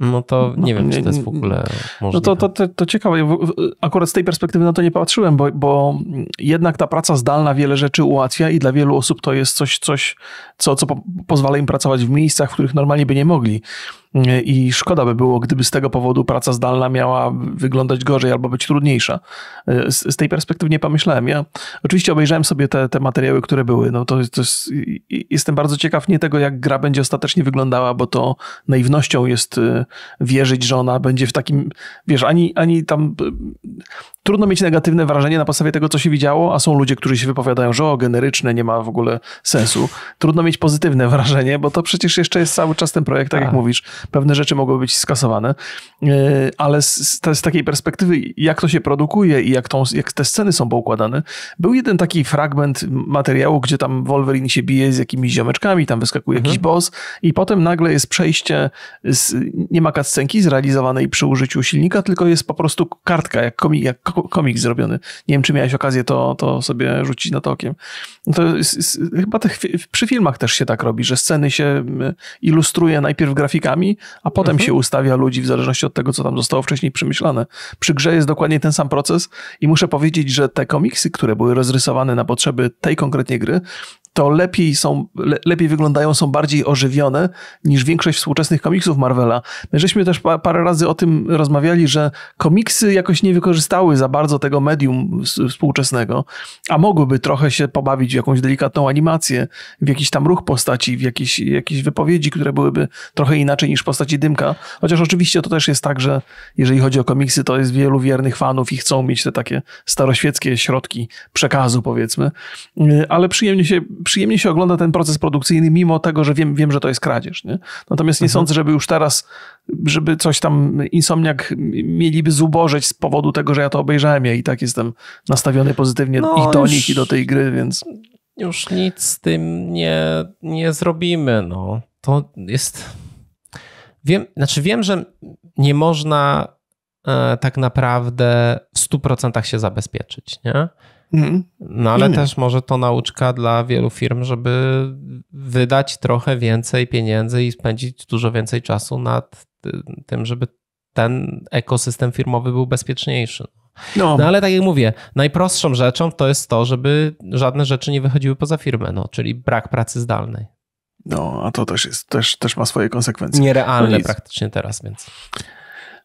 no to no, nie no, wiem, czy to jest w ogóle możliwe. No to, to, to, to ciekawe. Akurat z tej perspektywy na to nie patrzyłem, bo, bo jednak ta praca zdalna wiele rzeczy ułatwia i dla wielu osób to jest coś, coś co, co pozwala im pracować w miejscach, w których normalnie by nie mogli i szkoda by było, gdyby z tego powodu praca zdalna miała wyglądać gorzej albo być trudniejsza. Y, z, z tej perspektywy nie pomyślałem. Ja oczywiście obejrzałem sobie te, te materiały, które były. No to, to jest, jestem bardzo ciekaw nie tego, jak gra będzie ostatecznie wyglądała, bo to naiwnością jest y, wierzyć, że ona będzie w takim, wiesz, ani, ani tam y, trudno mieć negatywne wrażenie na podstawie tego, co się widziało, a są ludzie, którzy się wypowiadają, że o, generyczne nie ma w ogóle sensu. Trudno mieć pozytywne wrażenie, bo to przecież jeszcze jest cały czas ten projekt, tak a. jak tak. mówisz. Pewne rzeczy mogą być skasowane, e, ale z, z, takiej perspektywy, jak to się produkuje i jak, tą, jak te sceny są poukładane, był jeden taki fragment materiału, gdzie tam Wolverine się bije z jakimiś ziomeczkami, tam wyskakuje mhm. jakiś boss i potem nagle jest przejście, z, nie ma cutscenki zrealizowanej przy użyciu silnika, tylko jest po prostu kartka, jak, komi, jak komik zrobiony. Nie wiem, czy miałeś okazję to, to sobie rzucić na to okiem. No to jest, jest, chyba tych, przy filmach też się tak robi, że sceny się ilustruje najpierw grafikami, a potem mhm. się ustawia ludzi w zależności od tego, co tam zostało wcześniej przemyślane. Przy grze jest dokładnie ten sam proces i muszę powiedzieć, że te komiksy, które były rozrysowane na potrzeby tej konkretnie gry, to lepiej są, le, lepiej wyglądają, są bardziej ożywione niż większość współczesnych komiksów Marvela. My żeśmy też pa, parę razy o tym rozmawiali, że komiksy jakoś nie wykorzystały za bardzo tego medium współczesnego, a mogłyby trochę się pobawić w jakąś delikatną animację, w jakiś tam ruch postaci, w jakieś, jakieś wypowiedzi, które byłyby trochę inaczej niż postaci Dymka. Chociaż oczywiście to też jest tak, że jeżeli chodzi o komiksy, to jest wielu wiernych fanów i chcą mieć te takie staroświeckie środki przekazu, powiedzmy. Y, ale przyjemnie się przyjemnie się ogląda ten proces produkcyjny, mimo tego, że wiem, wiem że to jest kradzież. Nie? Natomiast nie mhm. sądzę, żeby już teraz, żeby coś tam insomniak mieliby zubożeć z powodu tego, że ja to obejrzałem. Ja i tak jestem nastawiony pozytywnie no, i do już... nich, i do tej gry, więc już nic z tym nie, nie zrobimy. No. To jest. Wiem, znaczy wiem, że nie można e, tak naprawdę w 100% się zabezpieczyć. Nie? Mhm. No ale też może to nauczka dla wielu firm, żeby wydać trochę więcej pieniędzy i spędzić dużo więcej czasu nad tym, żeby ten ekosystem firmowy był bezpieczniejszy. No. no ale tak jak mówię, najprostszą rzeczą to jest to, żeby żadne rzeczy nie wychodziły poza firmę, no, czyli brak pracy zdalnej. No, a to też jest, też, też ma swoje konsekwencje. Nierealne no praktycznie teraz, więc.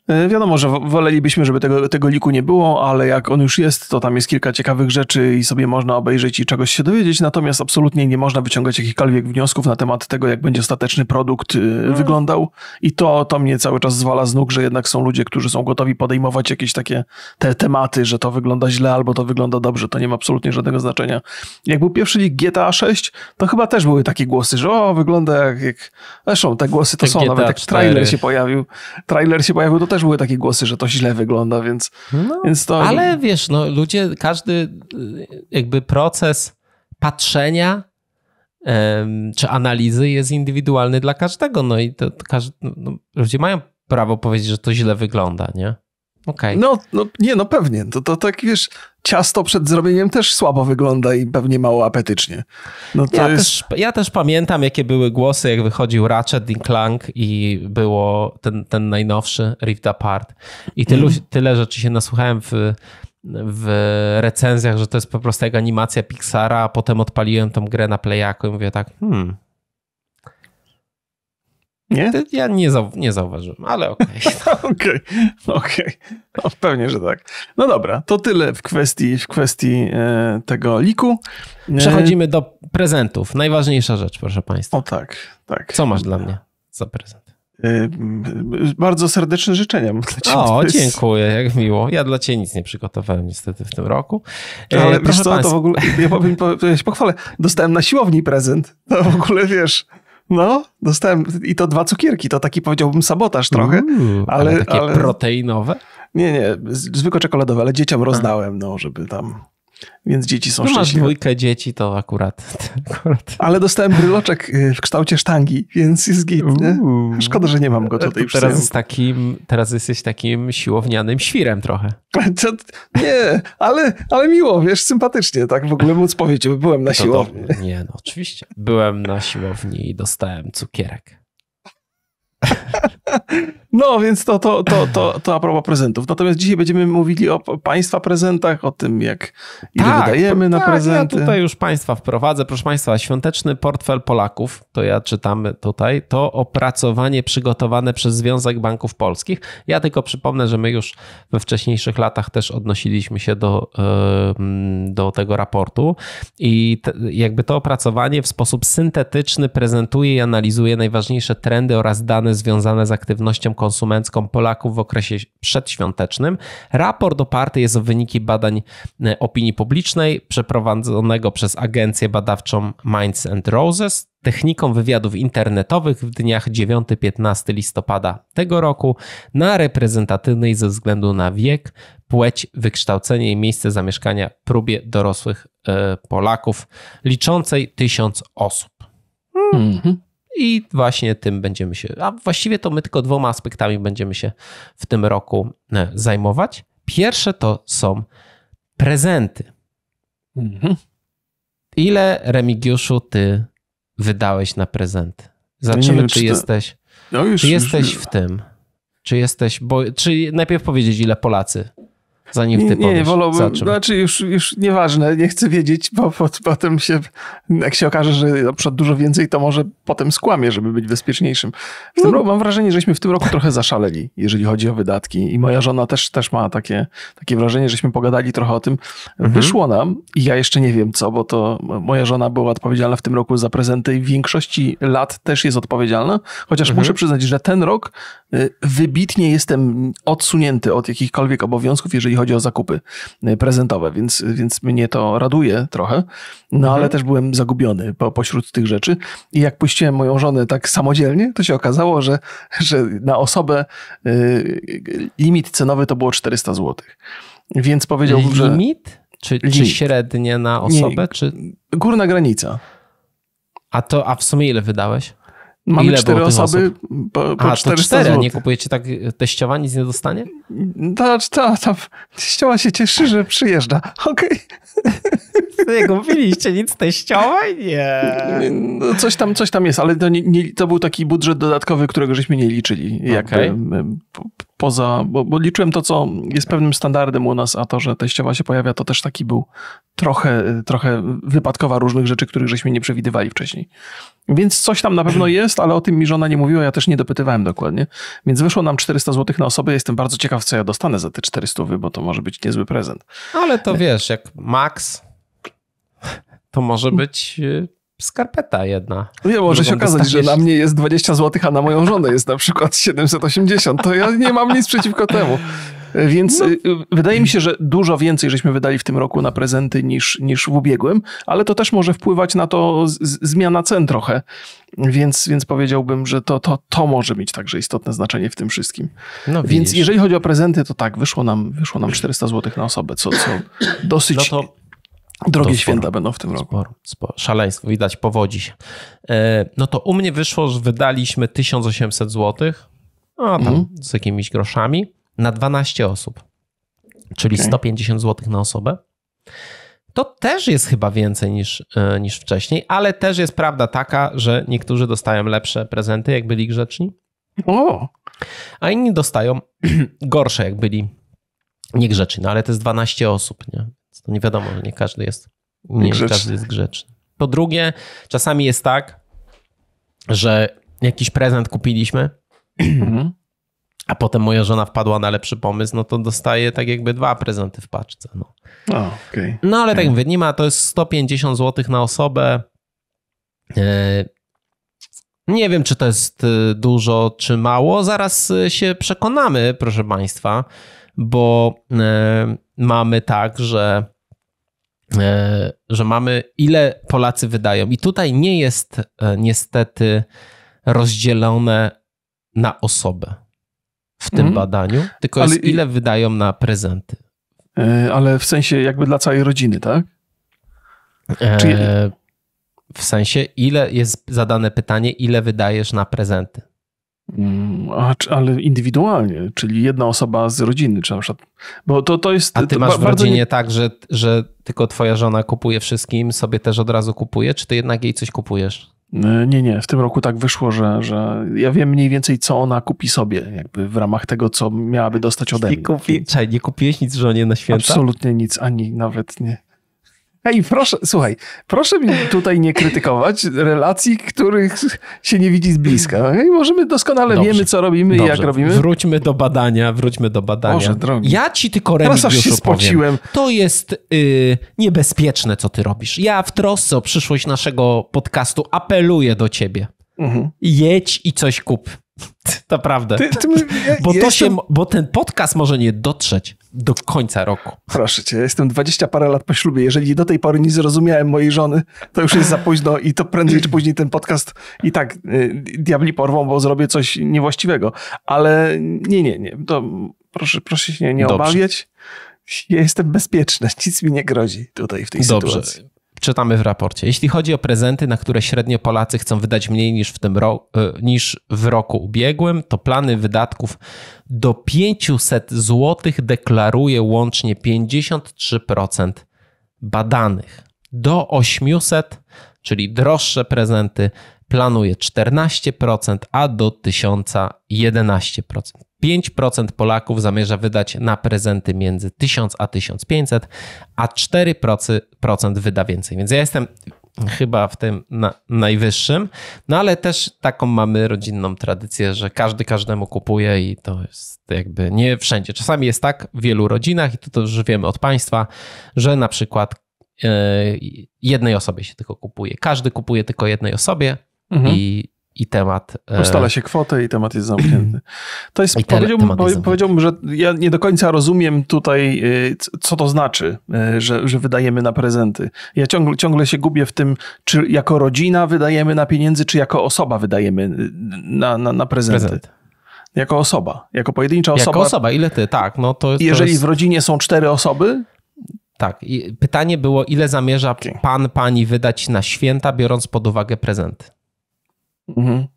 E, wiadomo, że wolelibyśmy, żeby tego, tego liku nie było, ale jak on już jest, to tam jest kilka ciekawych rzeczy i sobie można obejrzeć i czegoś się dowiedzieć. Natomiast absolutnie nie można wyciągać jakichkolwiek wniosków na temat tego, jak będzie ostateczny produkt hmm. wyglądał. I to, to mnie cały czas zwala z nóg, że jednak są ludzie, którzy są gotowi podejmować jakieś takie te tematy, że to wygląda źle albo to wygląda dobrze. To nie ma absolutnie żadnego znaczenia. Jak był pierwszy lik GTA 6, to chyba też były takie głosy, że o, wygląda jak. jak... Zresztą te głosy to jak są, GTA nawet jak trailer się pojawił. Trailer się pojawił, to też też były takie głosy, że to źle wygląda, więc, no, więc to... Ale wiesz, no ludzie, każdy y, jakby proces patrzenia um, czy analizy jest indywidualny dla każdego, no i to, to każdy, no, no, ludzie mają prawo powiedzieć, że to źle wygląda, nie? Okay. No, no, nie, no pewnie. To, to tak, wiesz, ciasto przed zrobieniem też słabo wygląda i pewnie mało apetycznie. No to ja, jest... też, ja też pamiętam, jakie były głosy, jak wychodził Ratchet Clank i było ten, ten najnowszy Rift Apart. I tylu, mm. tyle rzeczy się nasłuchałem w, w recenzjach, że to jest po prostu jak animacja Pixara, a potem odpaliłem tą grę na playaku i mówię tak, hmm, nie? Ja nie, zau nie zauważyłem, ale okej. okej, okej. No, pewnie, że tak. No dobra, to tyle w kwestii, w kwestii e, tego liku. E, Przechodzimy do prezentów. Najważniejsza rzecz, proszę Państwa. O tak, tak. Co masz dla mnie za prezent? E, bardzo serdeczne życzenia. O, dziękuję, jak miło. Ja dla Ciebie nic nie przygotowałem niestety w tym roku. E, ale wiesz co, państwa. to w ogóle, ja powiem, powiem, pochwalę, dostałem na siłowni prezent. To w ogóle, wiesz... No, dostałem i to dwa cukierki. To taki powiedziałbym sabotaż trochę. Uuu, mm, ale, ale, takie ale... proteinowe? Nie, nie, zwykłe czekoladowe, ale dzieciom rozdałem, no, żeby tam więc dzieci są no szczęśliwe. Masz dwójkę dzieci, to akurat, to akurat. Ale dostałem bryloczek y, w kształcie sztangi, więc jest git. Szkoda, że nie mam go tutaj przy teraz, jest takim, teraz jesteś takim siłownianym świrem trochę. To, nie, ale, ale miło, wiesz, sympatycznie, tak w ogóle móc powiedzieć, byłem na to siłowni. Nie, no oczywiście. Byłem na siłowni i dostałem cukierek. No, więc to, to, to, to, to a propos prezentów. Natomiast dzisiaj będziemy mówili o Państwa prezentach, o tym, jak ile tak, wydajemy na tak, prezenty. Ja tutaj już Państwa wprowadzę. Proszę Państwa, świąteczny portfel Polaków, to ja czytam tutaj, to opracowanie przygotowane przez Związek Banków Polskich. Ja tylko przypomnę, że my już we wcześniejszych latach też odnosiliśmy się do, do tego raportu i jakby to opracowanie w sposób syntetyczny prezentuje i analizuje najważniejsze trendy oraz dane związane z aktywnością konsumencką Polaków w okresie przedświątecznym. Raport oparty jest o wyniki badań e, opinii publicznej przeprowadzonego przez agencję badawczą Minds and Roses techniką wywiadów internetowych w dniach 9-15 listopada tego roku na reprezentatywnej ze względu na wiek, płeć, wykształcenie i miejsce zamieszkania próbie dorosłych e, Polaków liczącej 1000 osób. Mhm. I właśnie tym będziemy się, a właściwie to my tylko dwoma aspektami będziemy się w tym roku e, zajmować. Pierwsze to są prezenty. Mhm. Ile Remigiuszu ty wydałeś na prezenty? Zobaczymy, czy, czy, jesteś. No już, czy jesteś już... w tym? Czy jesteś, bo, czy najpierw powiedzieć, ile Polacy zanim ty nie, powiesz. Nie, wolałbym, znaczy już, już nieważne, nie chcę wiedzieć, bo potem się, jak się okaże, że na przykład dużo więcej, to może potem skłamie, żeby być bezpieczniejszym. W tym no. roku, mam wrażenie, żeśmy w tym roku trochę zaszaleli, jeżeli chodzi o wydatki i moja żona też, też ma takie, takie wrażenie, żeśmy pogadali trochę o tym. Mhm. Wyszło nam i ja jeszcze nie wiem co, bo to moja żona była odpowiedzialna w tym roku za prezenty i w większości lat też jest odpowiedzialna, chociaż mhm. muszę przyznać, że ten rok y, wybitnie jestem odsunięty od jakichkolwiek obowiązków, jeżeli chodzi o zakupy y, prezentowe, więc, więc mnie to raduje trochę, no mhm. ale też byłem zagubiony po, pośród tych rzeczy. I jak puściłem moją żonę tak samodzielnie, to się okazało, że, że na osobę y, limit cenowy to było 400 zł. Więc powiedział, limit? że... Limit? Czy, czy średnie na osobę? Nie, czy... Górna granica. A to, a w sumie ile wydałeś? Mamy Ile cztery osoby, osób? po, po A, 400 to cztery, nie kupujecie tak e, teściowa, nic nie dostanie? Tak, ta, ta teściowa się cieszy, że przyjeżdża. Okej. Okay. Nie kupiliście nic teściowej? Nie. No, coś, tam, coś tam jest, ale to, nie, nie, to był taki budżet dodatkowy, którego żeśmy nie liczyli. Okay. poza, bo, bo liczyłem to, co jest pewnym standardem u nas, a to, że teściowa się pojawia, to też taki był trochę, trochę wypadkowa różnych rzeczy, których żeśmy nie przewidywali wcześniej. Więc coś tam na pewno jest, ale o tym mi żona nie mówiła, ja też nie dopytywałem dokładnie. Więc wyszło nam 400 zł na osobę. Jestem bardzo ciekaw, co ja dostanę za te 400, bo to może być niezły prezent. Ale to wiesz, jak max, to może mm. być y, skarpeta jedna. Nie, może się okazać, dostaniesz... że na mnie jest 20 zł, a na moją żonę jest na przykład 780. To ja nie mam nic przeciwko temu. Więc no. Y, y, wydaje mi się, że dużo więcej żeśmy wydali w tym roku na prezenty niż, niż w ubiegłym, ale to też może wpływać na to zmiana cen trochę. Więc, więc powiedziałbym, że to, to, to może mieć także istotne znaczenie w tym wszystkim. No, więc jeżeli chodzi o prezenty, to tak, wyszło nam, wyszło nam 400 zł na osobę, co, co dosyć no to... Drogie święta sporo, będą w tym roku. Sporo, sporo, Szaleństwo, widać, powodzi się. E, no to u mnie wyszło, że wydaliśmy 1800 zł, a tam mm. z jakimiś groszami na 12 osób, czyli okay. 150 zł na osobę. To też jest chyba więcej niż, e, niż wcześniej, ale też jest prawda taka, że niektórzy dostają lepsze prezenty, jak byli grzeczni. O. A inni dostają gorsze, jak byli niegrzeczni. No ale to jest 12 osób, nie? Więc to nie wiadomo, że nie każdy jest, nie grzeczny. każdy jest grzeczny. Po drugie, czasami jest tak, że jakiś prezent kupiliśmy, mhm a potem moja żona wpadła na lepszy pomysł, no to dostaje tak jakby dwa prezenty w paczce. No, okay. no ale tak mówię, nie ma, to jest 150 zł na osobę. E, nie wiem, czy to jest e, dużo, czy mało. Zaraz e, się przekonamy, proszę Państwa, bo mamy tak, że, że mamy ile Polacy wydają. I tutaj nie jest niestety rozdzielone na osobę w tym mm. badaniu, tylko ale... jest ile wydają na prezenty. E, ale w sensie jakby dla całej rodziny, tak? E, czy... w sensie ile jest zadane pytanie, ile wydajesz na prezenty. Mm, a, ale indywidualnie, czyli jedna osoba z rodziny, czy na przykład, bo to, to jest... A ty masz w rodzinie nie... tak, że, że tylko twoja żona kupuje wszystkim, sobie też od razu kupuje, czy ty jednak jej coś kupujesz? E, nie, nie. W tym roku tak wyszło, że, że ja wiem mniej więcej, co ona kupi sobie, jakby w ramach tego, co miałaby dostać ode mnie. Nie, kupi... Czaj, nie kupiłeś nic żonie na święta? Absolutnie nic, ani nawet nie. Hej, proszę, słuchaj, proszę mi tutaj nie krytykować relacji, których się nie widzi z bliska. I możemy doskonale Dobrze. wiemy, co robimy i jak robimy. Wróćmy do badania, wróćmy do badania. Boże, drogi. Ja ci tylko Remigiuszu się Powiem. To jest y, niebezpieczne, co ty robisz. Ja w trosce o przyszłość naszego podcastu apeluję do ciebie. Mhm. Jedź i coś kup. Naprawdę. Ty, ty, ja, bo, to jestem... się, bo ten podcast może nie dotrzeć do końca roku. Proszę cię, jestem 20 parę lat po ślubie. Jeżeli do tej pory nie zrozumiałem mojej żony, to już jest za późno i to prędzej czy później ten podcast i tak y, diabli porwą, bo zrobię coś niewłaściwego. Ale nie, nie, nie. To proszę, proszę się nie, nie obawiać. Ja jestem bezpieczny. nic mi nie grozi tutaj w tej Dobrze. sytuacji czytamy w raporcie. Jeśli chodzi o prezenty, na które średnio Polacy chcą wydać mniej niż w, tym ro- y, niż w roku ubiegłym, to plany wydatków do 500 zł deklaruje łącznie 53% badanych. Do 800, czyli droższe prezenty, planuje 14%, a do 1000 11%. 5% Polaków zamierza wydać na prezenty między 1000 a 1500, a 4% wyda więcej. Więc ja jestem chyba w tym na, najwyższym. No ale też taką mamy rodzinną tradycję, że każdy każdemu kupuje i to jest jakby nie wszędzie. Czasami jest tak w wielu rodzinach i to, to wiemy od państwa, że na przykład e, jednej osobie się tylko kupuje. Każdy kupuje tylko jednej osobie mhm. i i temat. E, Ustala się kwotę i temat jest zamknięty. To jest, te, powiedziałbym, powiedziałbym, że ja nie do końca rozumiem tutaj, e, co to znaczy, e, że, że wydajemy na prezenty. Ja ciągle, ciągle się gubię w tym, czy jako rodzina wydajemy na pieniędzy, czy jako osoba wydajemy y, na, na, na prezenty. Prezent. Jako osoba, jako pojedyncza osoba. Jako osoba, ile ty, tak. No to, to Jeżeli jest... w rodzinie są cztery osoby, tak. I pytanie było, ile zamierza pan, pani wydać na święta, biorąc pod uwagę prezenty? Mhm.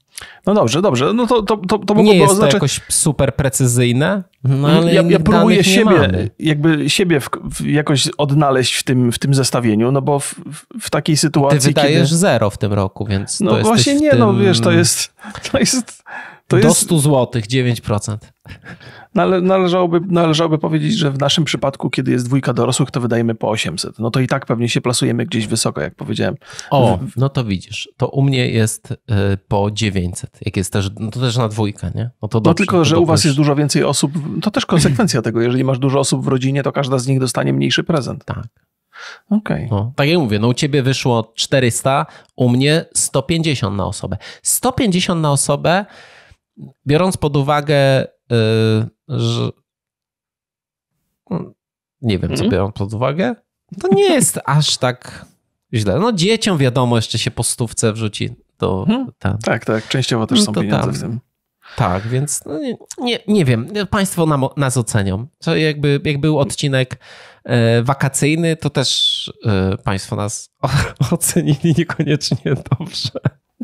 No dobrze, dobrze. No to, to, to, to nie jest to znaczy... jakoś super precyzyjne, no ale ja, ja próbuję siebie, jakby siebie w, w, jakoś odnaleźć w tym, w tym zestawieniu, no bo w, w takiej sytuacji. Ty wydajesz kiedy... zero w tym roku, więc. No właśnie nie, no tym... no wiesz, to jest. To jest to Do jest... 100 zł 9%. Nale, należałoby, należałoby powiedzieć, że w naszym przypadku, kiedy jest dwójka dorosłych, to wydajemy po 800. No to i tak pewnie się plasujemy gdzieś wysoko, jak powiedziałem. O, no to widzisz. To u mnie jest e, po 900. Jak jest też, no to też na dwójkę, nie? No, to no dobrze, no tylko, to że dobrze. u was jest dużo więcej osób. To też konsekwencja tego. Jeżeli masz dużo osób w rodzinie, to każda z nich dostanie mniejszy prezent. Tak. Okay. No, tak jak mówię, no u ciebie wyszło 400, u mnie 150 na osobę. 150 na osobę biorąc pod uwagę, y, że. No, nie wiem, co mhm. biorąc pod uwagę. To nie jest aż tak źle. No dzieciom wiadomo, jeszcze się po stówce wrzuci do... Mhm. Tam. Tak, tak, częściowo też no są no pieniądze tam. w tym. Tak, więc no nie, nie, nie, wiem, państwo nam, nas ocenią. To jakby, jak był odcinek e, wakacyjny, to też e, państwo nas o, ocenili niekoniecznie dobrze.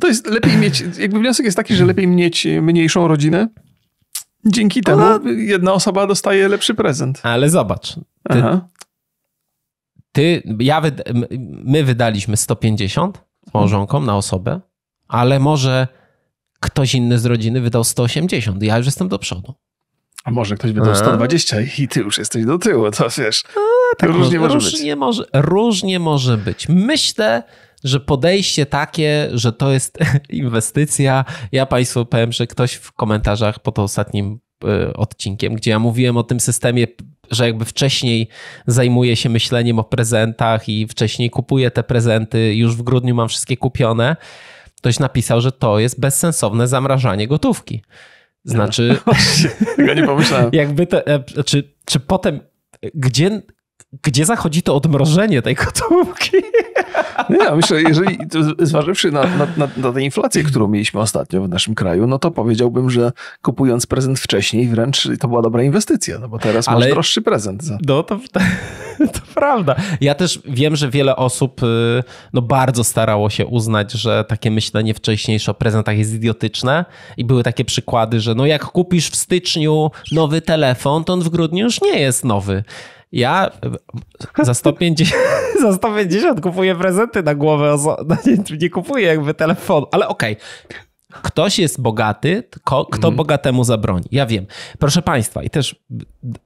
To jest lepiej mieć, jakby wniosek jest taki, że lepiej mieć mniejszą rodzinę. Dzięki temu jedna osoba dostaje lepszy prezent. Ale zobacz. Ty, ty ja, my wydaliśmy 150 z mhm. małżonką na osobę, ale może ktoś inny z rodziny wydał 180. Ja już jestem do przodu. A może ktoś wydał 120 e? i ty już jesteś do tyłu, to wiesz. A, e, tak, różnie, może, różnie, być. Może, różnie może być. Myślę, że podejście takie, że to jest inwestycja. Ja Państwu powiem, że ktoś w komentarzach pod ostatnim e, odcinkiem, gdzie ja mówiłem o tym systemie, że jakby wcześniej zajmuję się myśleniem o prezentach i wcześniej kupuję te prezenty, już w grudniu mam wszystkie kupione. Ktoś napisał, że to jest bezsensowne zamrażanie gotówki. Znaczy. Tego nie pomyślałem. Jakby e, czy, znaczy, czy potem, gdzie, gdzie zachodzi to odmrożenie tej gotówki? Nie, ja myślę, jeżeli zważywszy na, na, na, na, tę inflację, którą mieliśmy ostatnio w naszym kraju, no to powiedziałbym, że kupując prezent wcześniej wręcz to była dobra inwestycja, no bo teraz Ale... masz droższy prezent. Za... No to... to prawda. Ja też wiem, że wiele osób y, no, bardzo starało się uznać, że takie myślenie wcześniejsze o prezentach jest idiotyczne i były takie przykłady, że no jak kupisz w styczniu nowy telefon, to on w grudniu już nie jest nowy. Ja y, za 150, za 150 kupuję prezenty na głowę, oso- nie, nie kupuję jakby telefonu, ale okej. Okay. Ktoś jest bogaty, kto mhm. bogatemu zabroni. Ja wiem. Proszę Państwa, i też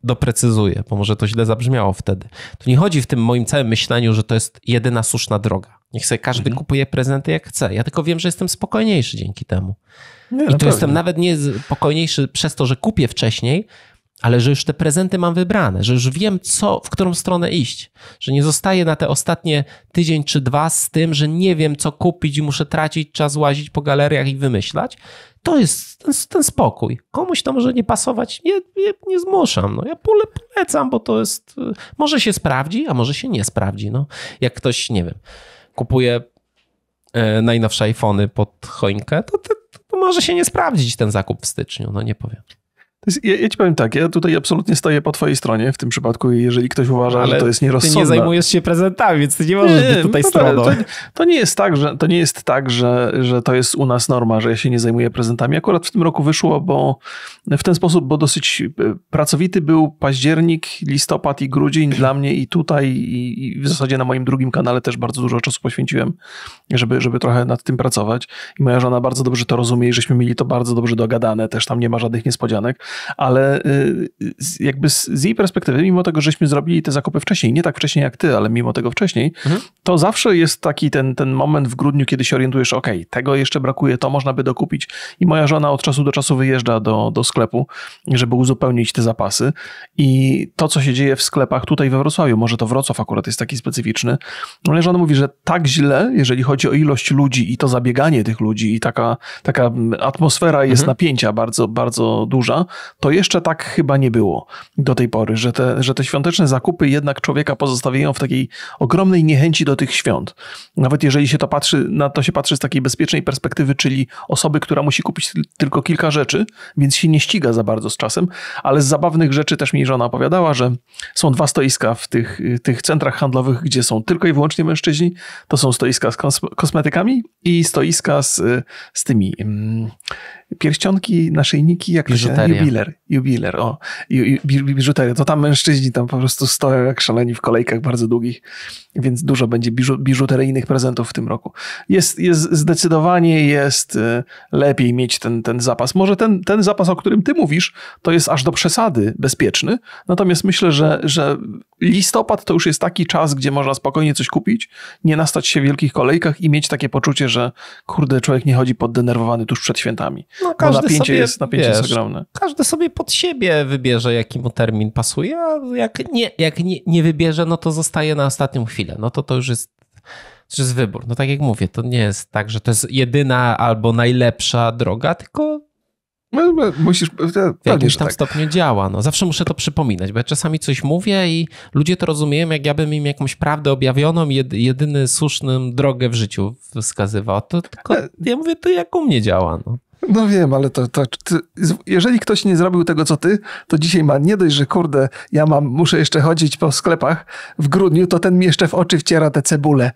doprecyzuję, bo może to źle zabrzmiało wtedy. Tu nie chodzi w tym moim całym myśleniu, że to jest jedyna słuszna droga. Niech sobie każdy mhm. kupuje prezenty jak chce. Ja tylko wiem, że jestem spokojniejszy dzięki temu. Nie, I tu pewnie. jestem nawet nie spokojniejszy przez to, że kupię wcześniej, ale że już te prezenty mam wybrane, że już wiem, co, w którą stronę iść, że nie zostaję na te ostatnie tydzień czy dwa z tym, że nie wiem, co kupić i muszę tracić czas łazić po galeriach i wymyślać. To jest ten, ten spokój. Komuś to może nie pasować, nie, nie, nie zmuszam. No, ja pole, polecam, bo to jest. Y, może się sprawdzi, a może się nie sprawdzi. No. Jak ktoś, nie wiem, kupuje e, najnowsze iPhony pod choinkę, to, to, to może się nie sprawdzić ten zakup w styczniu, no nie powiem. Jest, ja, ja, ci powiem tak, ja tutaj absolutnie stoję po twojej stronie w tym przypadku i jeżeli ktoś uważa, Ale że to jest nierozsądne... ty nie zajmujesz się prezentami, więc ty nie możesz nie, być tutaj no, tak, stroną. To, to, nie jest tak, że, to, nie jest tak że, że to jest u nas norma, że ja się nie zajmuję prezentami. Akurat w tym roku wyszło, bo w ten sposób, bo dosyć e, pracowity był październik, listopad i grudzień dla mnie i tutaj i, i w zasadzie na moim drugim kanale też bardzo dużo czasu poświęciłem, żeby, żeby trochę nad tym pracować i moja żona bardzo dobrze to rozumie i żeśmy mieli to bardzo dobrze dogadane, też tam nie ma żadnych niespodzianek ale y, jakby z, z, jej perspektywy, mimo tego, żeśmy zrobili te zakupy wcześniej, nie tak wcześniej jak ty, ale mimo tego wcześniej, mhm. to zawsze jest taki ten, ten moment w grudniu, kiedy się orientujesz, ok, tego jeszcze brakuje, to można by dokupić. I moja żona od czasu do czasu wyjeżdża do, do sklepu, żeby uzupełnić te zapasy. I to, co się dzieje w sklepach tutaj we Wrocławiu, może to Wrocław akurat jest taki specyficzny, ale żona mówi, że tak źle, jeżeli chodzi o ilość ludzi i to zabieganie tych ludzi i taka, taka atmosfera jest mhm. napięcia bardzo, bardzo duża, to jeszcze tak chyba nie było do tej pory, że te, że te świąteczne zakupy jednak człowieka pozostawiają w takiej ogromnej niechęci do tych świąt. Nawet jeżeli się to patrzy, na to się patrzy z takiej bezpiecznej perspektywy, czyli osoby, która musi kupić tylko kilka rzeczy, więc się nie ściga za bardzo z czasem, ale z zabawnych rzeczy też mi żona opowiadała, że są dwa stoiska w tych, tych centrach handlowych, gdzie są tylko i wyłącznie mężczyźni. To są stoiska z kosmetykami i stoiska z, z tymi mm, pierścionki, naszyjniki, jak biżuteria. to się jubiler, jubiler, o, ju, ju, biżuteria, to tam mężczyźni tam po prostu stoją jak szaleni w kolejkach bardzo długich, więc dużo będzie biżu, biżuteryjnych prezentów w tym roku. Jest, jest zdecydowanie jest y, lepiej mieć ten, ten zapas. Może ten, ten zapas, o którym ty mówisz, to jest aż do przesady bezpieczny, natomiast myślę, że, że listopad to już jest taki czas, gdzie można spokojnie coś kupić, nie nastać się w wielkich kolejkach i mieć takie poczucie, że kurde, człowiek nie chodzi poddenerwowany tuż przed świętami. No, każdy Bo napięcie sobie, jest, napięcie wiesz, jest ogromne. Każdy sobie pod siebie wybierze, jaki mu termin pasuje, a jak nie, jak nie, nie wybierze, no to zostaje na ostatnią chwilę. No to to już jest to jest wybór. No tak jak mówię, to nie jest tak, że to jest jedyna albo najlepsza droga, tylko no, no, Musisz, w jakimś tam tak. stopniu działa. No. Zawsze muszę to przypominać, bo ja czasami coś mówię i ludzie to rozumieją, jak ja bym im jakąś prawdę objawioną, jedyny słuszną drogę w życiu wskazywał. To tylko, e, ja mówię, to jak u mnie działa. No. No wiem, ale to, to ty, jeżeli ktoś nie zrobił tego, co ty, to dzisiaj ma nie dość, że kurde, ja mam, muszę jeszcze chodzić po sklepach w grudniu, to ten mi jeszcze w oczy wciera tę cebulę,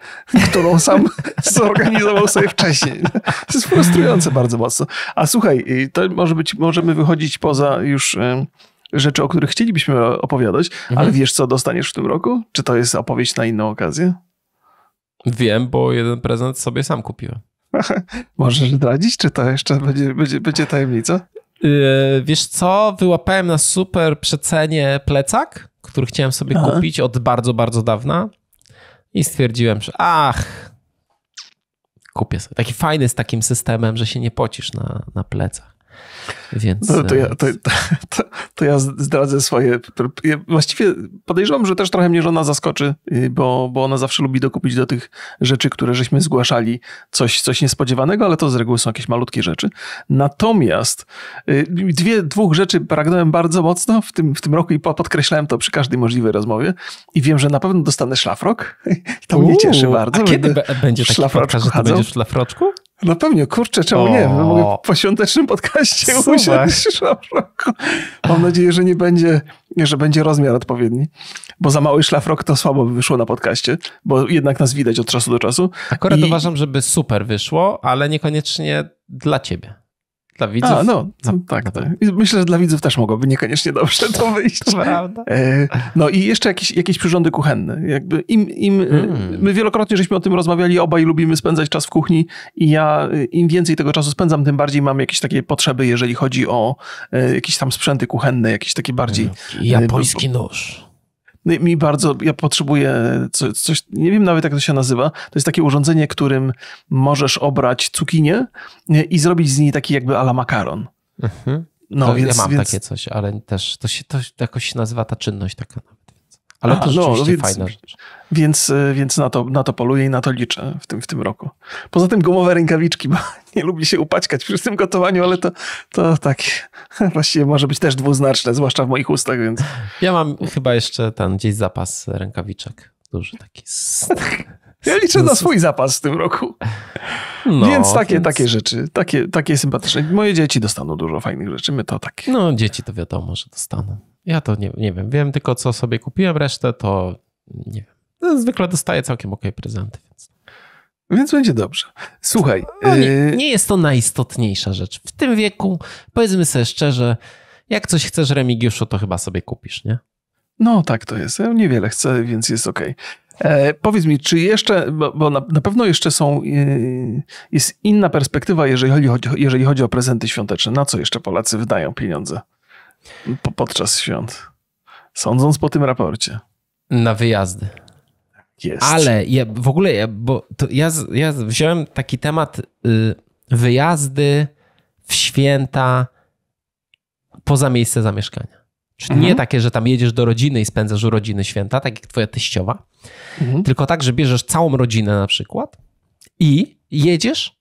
którą sam zorganizował sobie wcześniej. To jest frustrujące bardzo mocno. A słuchaj, y, to może być, możemy wychodzić poza już y, rzeczy, o których chcielibyśmy opowiadać, mhm. ale wiesz, co dostaniesz w tym roku? Czy to jest opowieść na inną okazję? Wiem, bo jeden prezent sobie sam kupiłem. Możesz zdradzić, czy to jeszcze będzie, będzie, będzie tajemnica? Yy, wiesz co, wyłapałem na super przecenie plecak, który chciałem sobie Aha. kupić od bardzo, bardzo dawna i stwierdziłem, że ach, kupię sobie. Taki fajny z takim systemem, że się nie pocisz na, na plecach. Więc... No, to, ja, e, to, to, to, ja zdradzę swoje. Właściwie podejrzewam, że też trochę mnie żona zaskoczy, y, bo, bo ona zawsze lubi dokupić do tych rzeczy, które żeśmy zgłaszali, coś, coś niespodziewanego, ale to z reguły są jakieś malutkie rzeczy. Natomiast y, dwie, dwóch rzeczy pragnąłem bardzo mocno w tym, w tym roku i podkreślałem to przy każdej możliwej rozmowie. I wiem, że na pewno dostanę szlafrok. To Uuu, mnie cieszy bardzo. A kiedy będzie taki podcast, że będziesz w szlafroczku? No pewnie, kurczę, czemu o. nie? No, mogę po świątecznym podcaście usiąść. Mam nadzieję, że nie będzie, że będzie rozmiar odpowiedni, bo za mały szlafrok to słabo by wyszło na podcaście, bo jednak nas widać od czasu do czasu. Akurat I... uważam, żeby super wyszło, ale niekoniecznie dla ciebie. Dla widzów? A, no, no, no tak, no tak. Myślę, że dla widzów też mogłoby niekoniecznie dobrze to wyjść. To prawda. E, no i jeszcze jakieś, jakieś przyrządy kuchenne. Jakby im, im, e, hmm. My wielokrotnie żeśmy o tym rozmawiali, obaj lubimy spędzać czas w kuchni i ja e, im więcej tego czasu spędzam, tym bardziej mam jakieś takie potrzeby, jeżeli chodzi o jakieś tam sprzęty kuchenne, jakieś takie bardziej... Japoński nóż. No mi bardzo, ja potrzebuję coś, nie wiem nawet jak to się nazywa, to jest takie urządzenie, którym możesz obrać cukinię i zrobić z niej taki jakby ala makaron. Mhm. No, więc, ja mam więc... takie coś, ale też to się to jakoś się nazywa ta czynność taka. No. Ale to no, no rzeczywiście no, więc, fajna rzecz. Więc, e, więc na, to, na to poluję i na to liczę w tym, w tym roku. Poza tym gumowe rękawiczki, bo nie lubi się upaćkać przy tym gotowaniu, ale to, to tak właściwie może być też dwuznaczne, zwłaszcza w moich ustach, więc... Ja mam chyba jeszcze ten gdzieś zapas rękawiczek. Duży taki... Ja liczę na swój zapas w tym roku. No, więc takie, więc... takie rzeczy, takie, takie sympatyczne. Moje dzieci dostaną dużo fajnych rzeczy, my to takie. No, dzieci to wiadomo, że dostaną. Ja to nie, nie wiem. Wiem tylko, co sobie kupiłem, resztę to nie wiem. No, zwykle dostaję całkiem ok prezenty, więc. Więc będzie dobrze. Słuchaj. No, nie, y- nie jest to najistotniejsza rzecz. W tym wieku, powiedzmy sobie szczerze, jak coś chcesz, Remigiuszu, to chyba sobie kupisz, nie? No tak to jest. niewiele chcę, więc jest ok. E, powiedz mi, czy jeszcze, bo, bo na, na, pewno jeszcze są, y, jest inna perspektywa, jeżeli chodzi, jeżeli chodzi o prezenty świąteczne. Na co jeszcze Polacy wydają pieniądze? Po, podczas świąt. Sądząc po tym raporcie. Na wyjazdy. Jest. Ale ja, w ogóle, ja, bo ja, ja wziąłem taki temat y, wyjazdy w święta poza miejsce zamieszkania. Czyli mhm. nie takie, że tam jedziesz do rodziny i spędzasz urodziny święta, tak jak twoja teściowa, mhm. tylko tak, że bierzesz całą rodzinę na przykład i jedziesz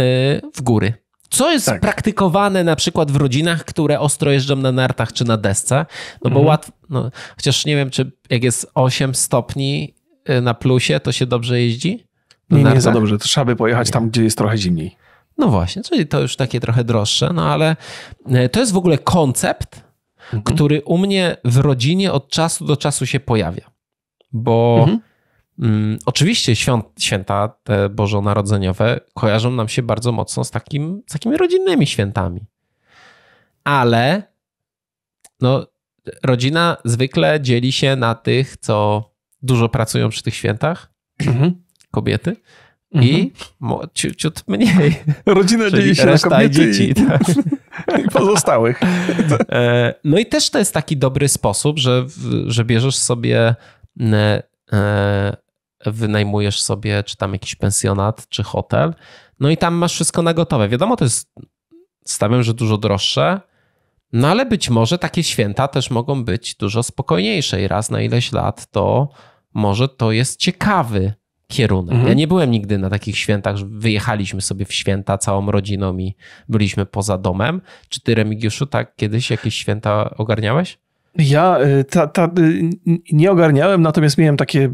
y, w góry. Co jest tak. praktykowane na przykład w rodzinach, które ostro jeżdżą na nartach czy na desce? No bo mhm. łatwo, no, chociaż nie wiem, czy jak jest 8 stopni y, na plusie, to się dobrze jeździ? Na nie, nie za dobrze. To trzeba by pojechać nie. tam, gdzie jest trochę zimniej. No właśnie, czyli to już takie trochę droższe, no ale y, to jest w ogóle koncept, mhm. który u mnie w rodzinie od czasu do czasu się pojawia. Bo mhm Mm, oczywiście świąt, święta te bożonarodzeniowe kojarzą nam się bardzo mocno z, takim, z takimi rodzinnymi świętami. Ale no, rodzina zwykle dzieli się na tych, co dużo pracują przy tych świętach, mhm. kobiety, mhm. i mo, ciut mniej. Rodzina dzieli się na kobiety i dzieci. I, tak. I pozostałych. E, no i też to jest taki dobry sposób, że, że bierzesz sobie e, wynajmujesz sobie, czy tam jakiś pensjonat, czy hotel, no i tam masz wszystko na gotowe. Wiadomo, to jest, stawiam, że dużo droższe, no ale być może takie święta też mogą być dużo spokojniejsze i raz na ileś lat to może to jest ciekawy kierunek. Mhm. Ja nie byłem nigdy na takich świętach, że wyjechaliśmy sobie w święta całą rodziną i byliśmy poza domem. Czy ty, Remigiuszu, tak kiedyś jakieś święta ogarniałeś? Ja y, ta, ta, y, nie ogarniałem, natomiast miałem takie y,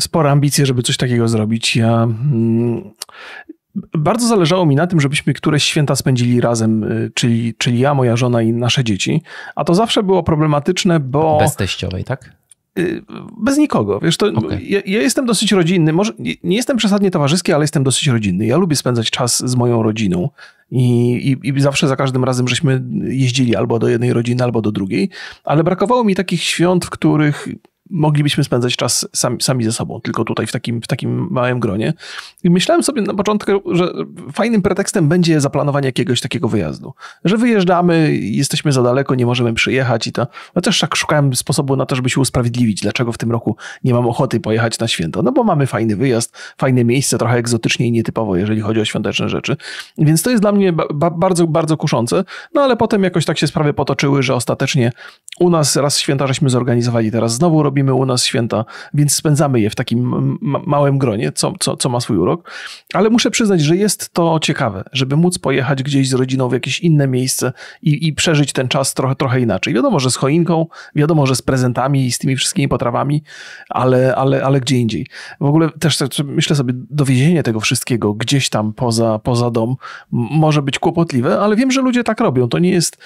spore ambicje, żeby coś takiego zrobić. Ja mm, bardzo zależało mi na tym, żebyśmy któreś święta spędzili razem, czyli, czyli ja, moja żona i nasze dzieci. A to zawsze było problematyczne, bo. Bez teściowej, tak? Bez nikogo. Wiesz, to okay. ja, ja, jestem dosyć rodzinny. Może, nie jestem przesadnie towarzyski, ale jestem dosyć rodzinny. Ja lubię spędzać czas z moją rodziną. I, I, I zawsze za każdym razem żeśmy jeździli albo do jednej rodziny, albo do drugiej, ale brakowało mi takich świąt, w których moglibyśmy spędzać czas sami, sami ze sobą, tylko tutaj w takim, w takim małym gronie. I myślałem sobie na początku, że fajnym pretekstem będzie zaplanowanie jakiegoś takiego wyjazdu. Że wyjeżdżamy, jesteśmy za daleko, nie możemy przyjechać i to. No też tak szukałem sposobu na to, żeby się usprawiedliwić, dlaczego w tym roku nie mam ochoty pojechać na święto. No bo mamy fajny wyjazd, fajne miejsce, trochę egzotycznie i nietypowo, jeżeli chodzi o świąteczne rzeczy. Więc to jest dla mnie ba bardzo, bardzo kuszące. No ale potem jakoś tak się sprawy potoczyły, że ostatecznie u nas raz święta żeśmy zorganizowali, teraz znowu robimy robimy u nas święta, więc spędzamy je w takim małym gronie, co, co, co ma swój urok. Ale muszę przyznać, że jest to ciekawe, żeby móc pojechać gdzieś z rodziną w jakieś inne miejsce i, i przeżyć ten czas trochę, trochę inaczej. Wiadomo, że z choinką, wiadomo, że z prezentami i z tymi wszystkimi potrawami, ale, ale, ale gdzie indziej. W ogóle też tak myślę sobie, dowiezienie tego wszystkiego gdzieś tam poza, poza dom może być kłopotliwe, ale wiem, że ludzie tak robią. To nie jest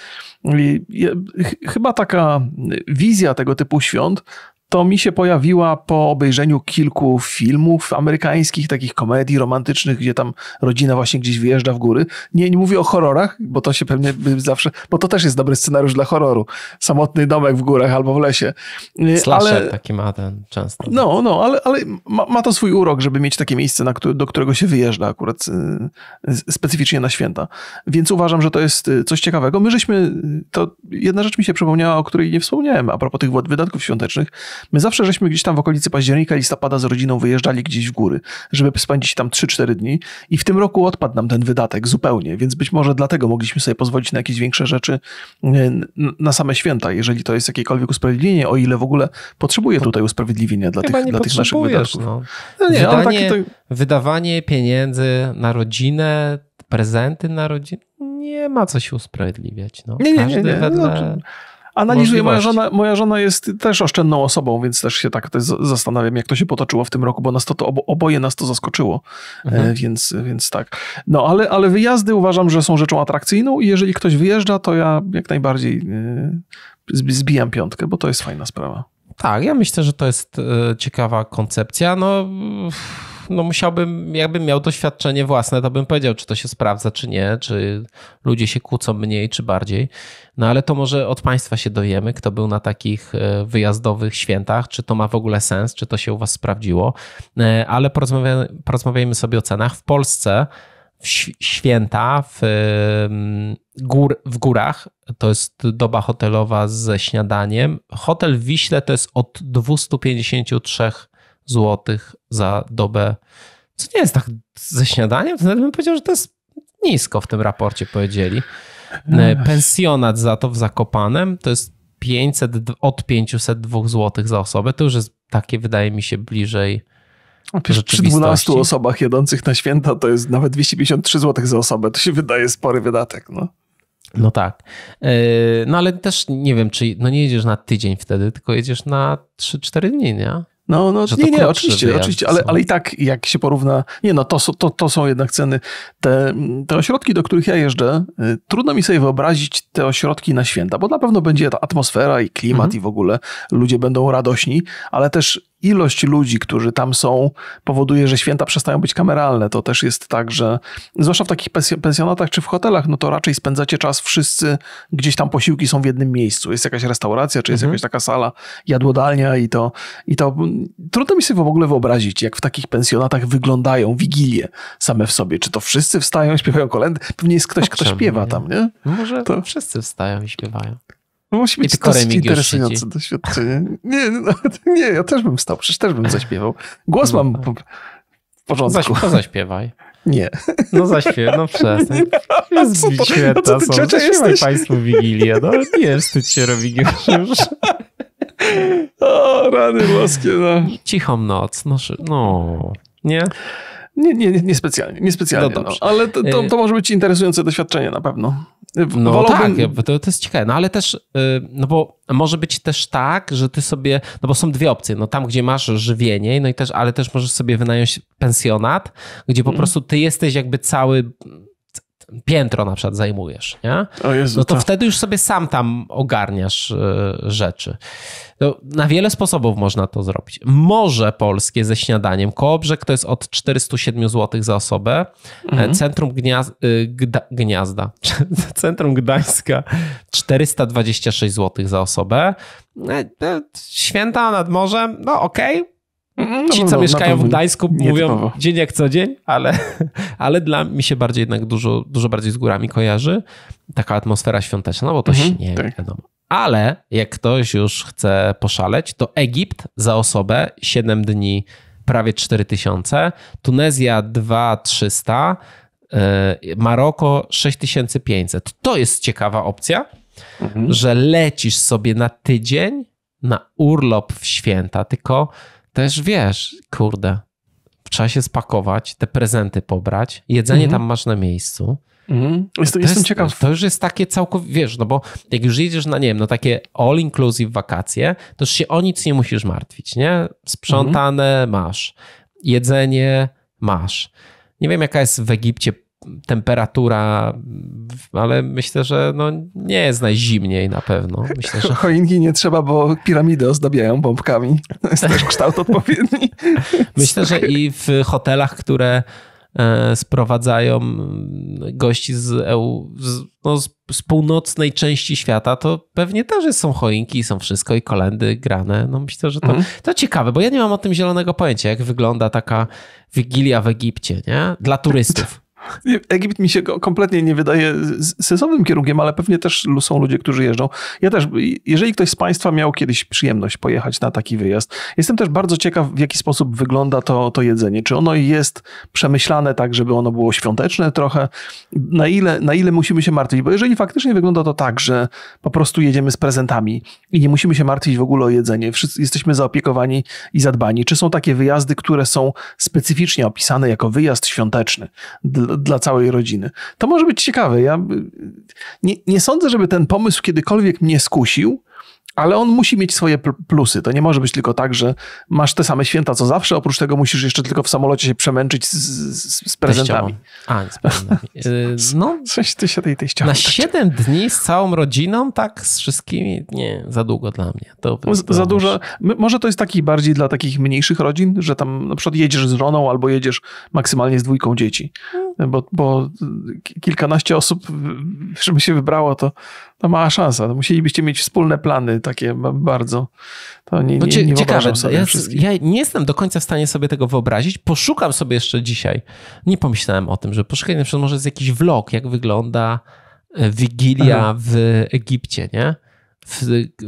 chyba taka wizja tego typu świąt to mi się pojawiła po obejrzeniu kilku filmów amerykańskich, takich komedii romantycznych, gdzie tam rodzina właśnie gdzieś wyjeżdża w góry. Nie, nie mówię o horrorach, bo to się pewnie zawsze, bo to też jest dobry scenariusz dla horroru. Samotny domek w górach albo w lesie. Y, Slasher ale, taki ma ten często. No, no, ale, ale ma, ma to swój urok, żeby mieć takie miejsce, na, do którego się wyjeżdża akurat y, specyficznie na święta. Więc uważam, że to jest y, coś ciekawego. My żeśmy, to jedna rzecz mi się przypomniała, o której nie wspomniałem, a propos tych wydatków świątecznych, My zawsze żeśmy gdzieś tam w okolicy października, listopada z rodziną wyjeżdżali gdzieś w góry, żeby spędzić tam 3-4 dni i w tym roku odpadł nam ten wydatek zupełnie, więc być może dlatego mogliśmy sobie pozwolić na jakieś większe rzeczy e, na same święta, jeżeli to jest jakiekolwiek usprawiedliwienie, o ile w ogóle potrzebuje no, tutaj usprawiedliwienia dla Chyba tych, dla tych naszych wydatków. No. No nie, tak, to... Wydawanie pieniędzy na rodzinę, prezenty na rodzinę, nie ma co się usprawiedliwiać. No. Nie, nie, Każdy nie, nie. Wedle... No, analizuję. Moja żona, moja żona jest też oszczędną osobą, więc też się tak też zastanawiam, jak to się potoczyło w tym roku, bo nas to, to obo, oboje nas to zaskoczyło, e, mhm. więc, więc tak. No ale, ale wyjazdy uważam, że są rzeczą atrakcyjną i jeżeli ktoś wyjeżdża, to ja jak najbardziej e, zbijam piątkę, bo to jest fajna sprawa. Tak, ja myślę, że to jest e, ciekawa koncepcja. No no musiałbym, jakbym miał doświadczenie własne, to bym powiedział, czy to się sprawdza, czy nie, czy ludzie się kłócą mniej, czy bardziej. No ale to może od Państwa się dojemy, kto był na takich e, wyjazdowych świętach, czy to ma w ogóle sens, czy to się u Was sprawdziło. E, ale porozmawiajmy, porozmawiajmy sobie o cenach. W Polsce w święta w, gór, w górach. To jest doba hotelowa ze śniadaniem. Hotel w Wiśle to jest od 253 zł za dobę, co nie jest tak ze śniadaniem, to nawet bym powiedział, że to jest nisko w tym raporcie powiedzieli. No e, pensjonat za to w Zakopanem to jest 500, od 502 zł za osobę. To już jest takie, wydaje mi się, bliżej no, przy 12 osobach jedących na święta to jest nawet 253 zł za osobę. To się wydaje spory wydatek. No, no tak. E, no ale też nie wiem, czy no nie jedziesz na tydzień wtedy, tylko jedziesz na 3-4 dni, nie? No, no nie, nie, oczywiście, oczywiście ale, ale i tak jak się porówna, nie no, to, to, to są jednak ceny. Te, te ośrodki, do których ja jeżdżę, y, trudno mi sobie wyobrazić te ośrodki na święta, bo na pewno będzie ta atmosfera i klimat mhm. i w ogóle ludzie będą radośni, ale też ilość ludzi, którzy tam są, powoduje, że święta przestają być kameralne. To też jest tak, że zwłaszcza w takich pensjonatach czy w hotelach, no to raczej spędzacie czas wszyscy, gdzieś tam posiłki są w jednym miejscu. Jest jakaś restauracja, czy jest mhm. jakaś taka sala jadłodalnia i to, i to mm, trudno mi sobie w ogóle wyobrazić, jak w takich pensjonatach wyglądają wigilie same w sobie. Czy to wszyscy wstają, śpiewają kolędy? Pewnie jest ktoś, kto śpiewa tam, nie? Może to... wszyscy wstają i śpiewają. No musi być to interesujące doświadczenie. Nie, no, nie, ja też bym wstał, przecież też bym zaśpiewał. Głos no mam tak. w porządku. Zaś, to no zaśpiewaj. Nie. No zaśpiewaj, no przestań. Nie, jest co to, święta co ty, są. Zaśpiewaj państwu Wigilię. No nie wstydź się, Remigiusz już. O, rany boskie, no. Cichą noc, no. no. Nie? Nie, nie, nie, niespecjalnie, niespecjalnie. No, no. Ale to, to, y- to, może być interesujące doświadczenie na pewno. Y, no Wolałbym... tak, to, to jest ciekawe. No ale też, y, no bo może być też tak, że ty sobie, no bo są dwie opcje. No tam, gdzie masz żywienie, no i też, ale też możesz sobie wynająć pensjonat, gdzie po mm. prostu ty jesteś jakby cały piętro na przykład zajmujesz, nie? Jezu, no to ta. wtedy już sobie sam tam ogarniasz e, rzeczy. No, na wiele sposobów można to zrobić. Morze polskie ze śniadaniem. Kołobrzeg to jest od 407 zł za osobę. E, mhm. Centrum Gniaz e, Gda Gniazda. Centrum Gdańska 426 zł za osobę. Święta nad morzem, no okej. Okay no, Ci, no, co no, mieszkają w Gdańsku, mówią typowo. dzień jak co dzień, ale, ale dla mi się bardziej jednak dużo, dużo bardziej z górami kojarzy. Taka atmosfera świąteczna, no bo to mhm, śnieg, tak. wiadomo. Ale jak ktoś już chce poszaleć, to Egipt za osobę 7 dni prawie 4000, Tunezja 2300, y, Maroko 6500. To jest ciekawa opcja, mhm. że lecisz sobie na tydzień na urlop w święta, tylko też wiesz, kurde, trzeba się spakować, te prezenty pobrać, jedzenie mhm. tam masz na miejscu. Mhm. Jest, jestem jest, ciekaw. To już jest takie całkowicie, wiesz, no bo jak już jedziesz na, nie wiem, no takie all-inclusive wakacje, to już się o nic nie musisz martwić, nie? Sprzątane mhm. masz, jedzenie masz. Nie wiem, jaka jest w Egipcie temperatura, ale myślę, że no nie jest najzimniej na pewno. Myślę, że... Choinki nie trzeba, bo piramidy ozdabiają bombkami. To jest też kształt odpowiedni. Myślę, że i w hotelach, które e, sprowadzają no, gości z, EU, z, no, z, północnej części świata, to pewnie też są choinki, są wszystko i kolendy grane. No myślę, że to, mm. to ciekawe, bo ja nie mam o tym zielonego pojęcia, jak wygląda taka wigilia w Egipcie, nie? Dla turystów. Egipt mi się kompletnie nie wydaje sensownym kierunkiem, ale pewnie też są ludzie, którzy jeżdżą. Ja też, jeżeli ktoś z Państwa miał kiedyś przyjemność pojechać na taki wyjazd, jestem też bardzo ciekaw, w jaki sposób wygląda to, to jedzenie. Czy ono jest przemyślane tak, żeby ono było świąteczne trochę? Na ile, na ile musimy się martwić? Bo jeżeli faktycznie wygląda to tak, że po prostu jedziemy z prezentami i nie musimy się martwić w ogóle o jedzenie, wszyscy jesteśmy zaopiekowani i zadbani. Czy są takie wyjazdy, które są specyficznie opisane jako wyjazd świąteczny? dla całej rodziny. To może być ciekawe. Ja y, nie, nie sądzę, żeby ten pomysł kiedykolwiek mnie skusił, ale on musi mieć swoje plusy. To nie może być tylko tak, że masz te same święta co zawsze, oprócz tego musisz jeszcze tylko w samolocie się przemęczyć z, z, z prezentami. A, z prezentami. Y, no, coś ty się tej ściany. Na tak. siedem 7 dni z całą rodziną, tak, z wszystkimi? Nie, za długo dla mnie. To, to za, dużo. Może to jest taki bardziej dla takich mniejszych rodzin, że tam na przykład jedziesz z żoną albo jedziesz maksymalnie z dwójką dzieci. Mm. Bo, bo y, kilkanaście osób, żeby się wybrało, to to no, mała szansa. No, musielibyście mieć wspólne plany takie bardzo. To nie, nie, nie, nie Ciekawe, sobie ja, ja nie jestem do końca w stanie sobie tego wyobrazić. Poszukam sobie jeszcze dzisiaj. Nie pomyślałem o tym, że poszukaj na przykład może z jakiś vlog, jak wygląda e, Wigilia Aha. w Egipcie, nie? w,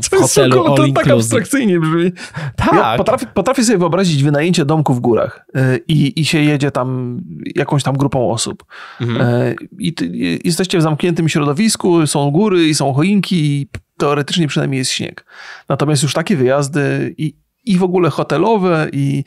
w to jest, To tak abstrakcyjnie brzmi. Tak. Ja potrafię, potrafię, sobie wyobrazić wynajęcie domku w górach y, i, i się jedzie tam jakąś tam grupą osób. Mhm. Y, I, I jesteście w zamkniętym środowisku, są góry i są choinki i teoretycznie przynajmniej jest śnieg. Natomiast już takie wyjazdy i, i w ogóle hotelowe i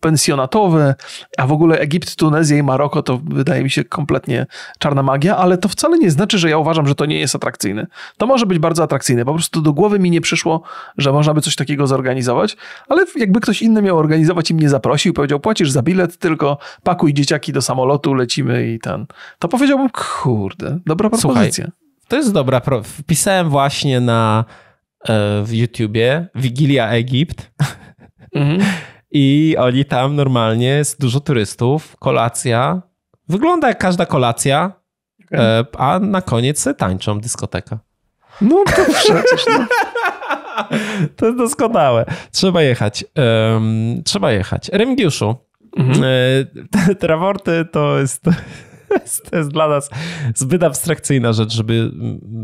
pensjonatowe, a w ogóle Egipt, Tunezja i Maroko to wydaje mi się kompletnie czarna magia, ale to wcale nie znaczy, że ja uważam, że to nie jest atrakcyjne. To może być bardzo atrakcyjne, po prostu do głowy mi nie przyszło, że można by coś takiego zorganizować, ale jakby ktoś inny miał organizować i mnie zaprosił, powiedział płacisz za bilet, tylko pakuj dzieciaki do samolotu, lecimy i ten, to powiedziałbym kurde, dobra propozycja. Słuchaj, to jest dobra, pro... wpisałem właśnie na e, w YouTubie Wigilia Egipt. Mm -hmm. I oni tam normalnie jest dużo turystów, kolacja. Wygląda jak każda kolacja, okay. E, a na koniec tańczą dyskoteka. No to przecież. No. To jest doskonałe. Trzeba jechać. Um, trzeba jechać. Remigiuszu, mhm. E, te, te raporty to jest, to jest dla nas zbyt abstrakcyjna rzecz, żeby,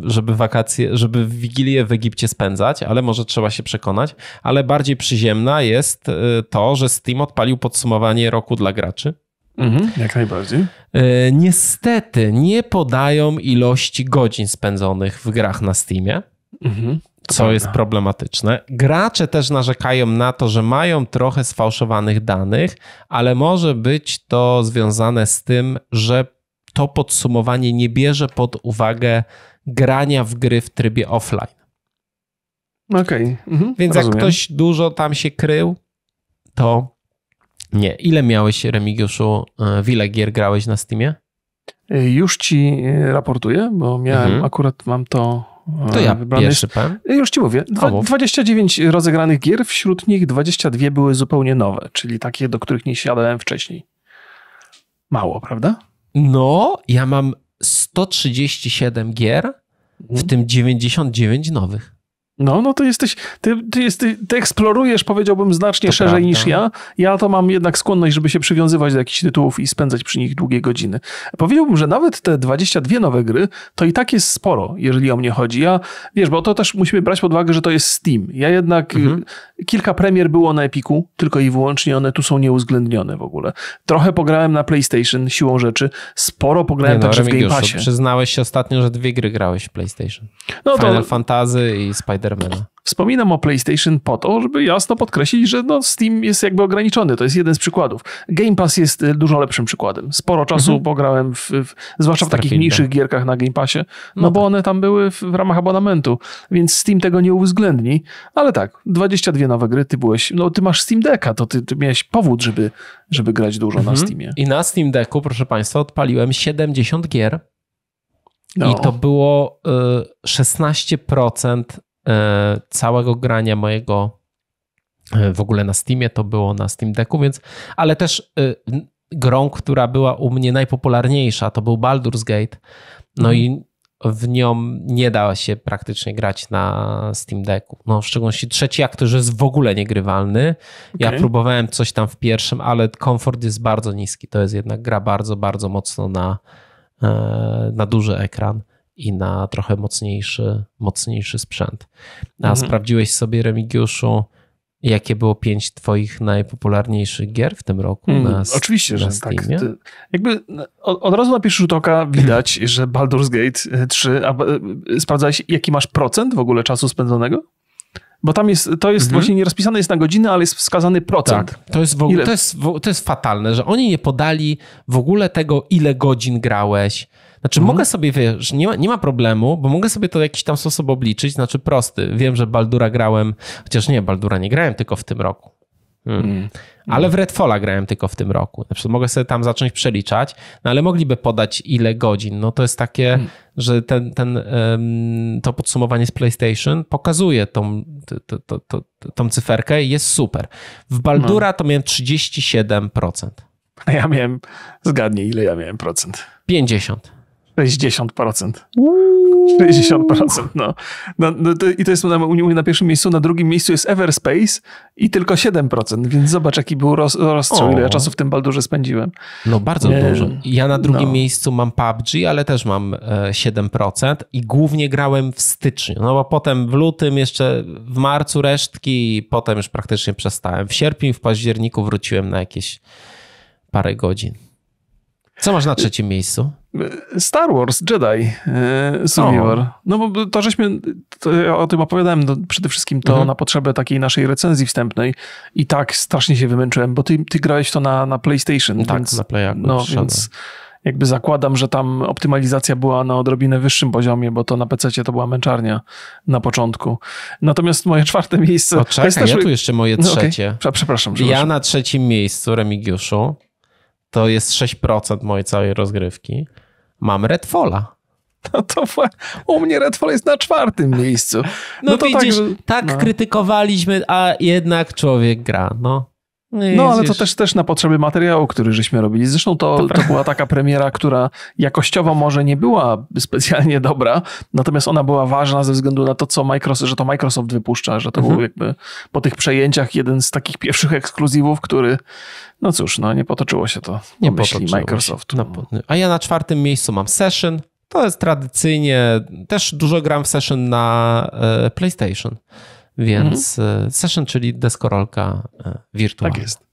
żeby wakacje, żeby wigilię w Egipcie spędzać, ale może trzeba się przekonać. Ale bardziej przyziemna jest e, to, że Steam odpalił podsumowanie roku dla graczy. Mhm, jak najbardziej. E, niestety nie podają ilości godzin spędzonych w grach na Steamie. Mhm co jest problematyczne. Gracze też narzekają na to, że mają trochę sfałszowanych danych, ale może być to związane z tym, że to podsumowanie nie bierze pod uwagę grania w gry w trybie offline. Okej. Okay. Mhm, Więc rozumiem. jak ktoś dużo tam się krył, to nie. Ile miałeś, Remigiuszu, e, w ile gier grałeś na Steamie? E, już ci e, raportuję, bo miałem, mhm. akurat mam to to ja wybranych. pierwszy Już ci mówię. Dwa, 29 rozegranych gier, wśród nich 22 były zupełnie nowe, czyli takie, do których nie siadałem wcześniej. Mało, prawda? No, ja mam 137 gier, w mhm. tym 99 nowych. No, no to jesteś, ty, ty, ty eksplorujesz, powiedziałbym, znacznie to szerzej prawda. niż ja. Ja to mam jednak skłonność, żeby się przywiązywać do jakichś tytułów i spędzać przy nich długie godziny. Powiedziałbym, że nawet te 22 nowe gry, to i tak jest sporo, jeżeli o mnie chodzi. Ja, wiesz, bo to też musimy brać pod uwagę, że to jest Steam. Ja jednak, y, mhm. kilka premier było na Epiku, tylko i wyłącznie one tu są nieuwzględnione w ogóle. Trochę pograłem na PlayStation, siłą rzeczy. Sporo pograłem no, także Remigiusz, w Game Passie. Przyznałeś się ostatnio, że dwie gry grałeś w PlayStation. No Final to... Fantasy i Spider Spidermana. Wspominam o PlayStation po to, żeby jasno podkreślić, że no Steam jest jakby ograniczony. To jest jeden z przykładów. Game Pass jest y, dużo lepszym przykładem. Sporo czasu mhm. pograłem, w, w, zwłaszcza w takich mniejszych gierkach na Game Passie, no, no bo tak. one tam były w, w, ramach abonamentu, więc Steam tego nie uwzględni. Ale tak, 22 nowe gry, ty byłeś, no ty masz Steam Decka, to ty, ty miałeś powód, żeby, żeby grać dużo mhm. na Steamie. I na Steam Decku, proszę państwa, odpaliłem 70 gier. No. I to było y, 16% E, całego grania mojego e, w ogóle na Steamie, to było na Steam Decku, więc, ale też e, grą, która była u mnie najpopularniejsza, to był Baldur's Gate. No mm. i w nią nie da się praktycznie grać na Steam Decku. No, w szczególności trzeci aktor jest w ogóle niegrywalny. Okay. Ja próbowałem coś tam w pierwszym, ale komfort jest bardzo niski. To jest jednak gra bardzo, bardzo mocno na, na duży ekran i na trochę mocniejszy, mocniejszy sprzęt. A mhm. sprawdziłeś sobie, Remigiuszu, jakie było pięć twoich najpopularniejszych gier w tym roku mm, na Oczywiście, na że tak. Steamie? tak. Jakby od, no, od razu na pierwszy rzut oka widać, że Baldur's Gate 3, y, a, y, y, sprawdzałeś jaki masz procent w ogóle czasu spędzonego? Bo tam jest, to jest mhm. właśnie nie rozpisane jest na godzinę, ale jest wskazany procent. Tak, to jest, w ogóle, ile? to, jest, to jest fatalne, że oni nie podali w ogóle tego, ile godzin grałeś, znaczy mm. mogę sobie, wiesz, nie ma, nie ma problemu, bo mogę sobie to w jakiś tam sposób obliczyć, znaczy prosty. Wiem, że Baldura grałem, chociaż nie, Baldura nie grałem tylko w tym roku. Hmm. Mm. Ale mm. w Redfalla grałem tylko w tym roku. Na przykład mogę sobie tam zacząć przeliczać, no ale mogliby podać ile godzin. No to jest takie, mm. że ten, ten, to podsumowanie z PlayStation pokazuje tą, to, to, to, tą cyferkę i jest super. W Baldura no. to miałem 37%. A ja miałem, zgadnij ile ja miałem procent. 50. 60%. 60%, no. no, no to, I to jest na, na pierwszym miejscu, na drugim miejscu jest Everspace i tylko 7%, więc zobacz jaki był roz, rozstrzał, ile ja czasu w tym Baldurze spędziłem. No bardzo dużo. Ja na drugim no. miejscu mam PUBG, ale też mam 7% e, i głównie grałem w styczniu, no bo potem w lutym jeszcze, w marcu resztki i potem już praktycznie przestałem. W sierpniu w październiku wróciłem na jakieś parę godzin. Co masz na trzecim miejscu? Star Wars Jedi Survivor. E, no bo to żeśmy, to ja o tym opowiadałem no, przede wszystkim to mhm. na potrzebę takiej naszej recenzji wstępnej i tak strasznie się wymęczyłem, bo ty, ty grałeś to na, na PlayStation. Tak, więc, na No, więc jakby zakładam, że tam optymalizacja była na odrobinę wyższym poziomie, bo to na PC to była męczarnia na początku. Natomiast moje czwarte miejsce... O, czekaj, też... ja tu jeszcze moje no, trzecie. No, okay. Przepraszam, przepraszam. Ja na trzecim miejscu, Remigiuszu, to jest 6% mojej całej rozgrywki, mam Redfalla. No to u mnie Redfall jest na czwartym miejscu. No, no to widzisz, tak, że... tak no. krytykowaliśmy, a jednak człowiek gra, no. No, no, ale to też, też na potrzeby materiału, który żeśmy robili. Zresztą to, to, była taka premiera, która jakościowo może nie była specjalnie dobra, natomiast ona była ważna ze względu na to, co Microsoft, że to Microsoft wypuszcza, że to mhm. był jakby po tych przejęciach jeden z takich pierwszych ekskluzywów, który, no cóż, no nie potoczyło się to nie myśli Microsoftu. a ja na czwartym miejscu mam Session. To jest tradycyjnie, też dużo gram w Session na e, PlayStation. Więc mhm. E, session, czyli deskorolka e, wirtualna. Tak jest.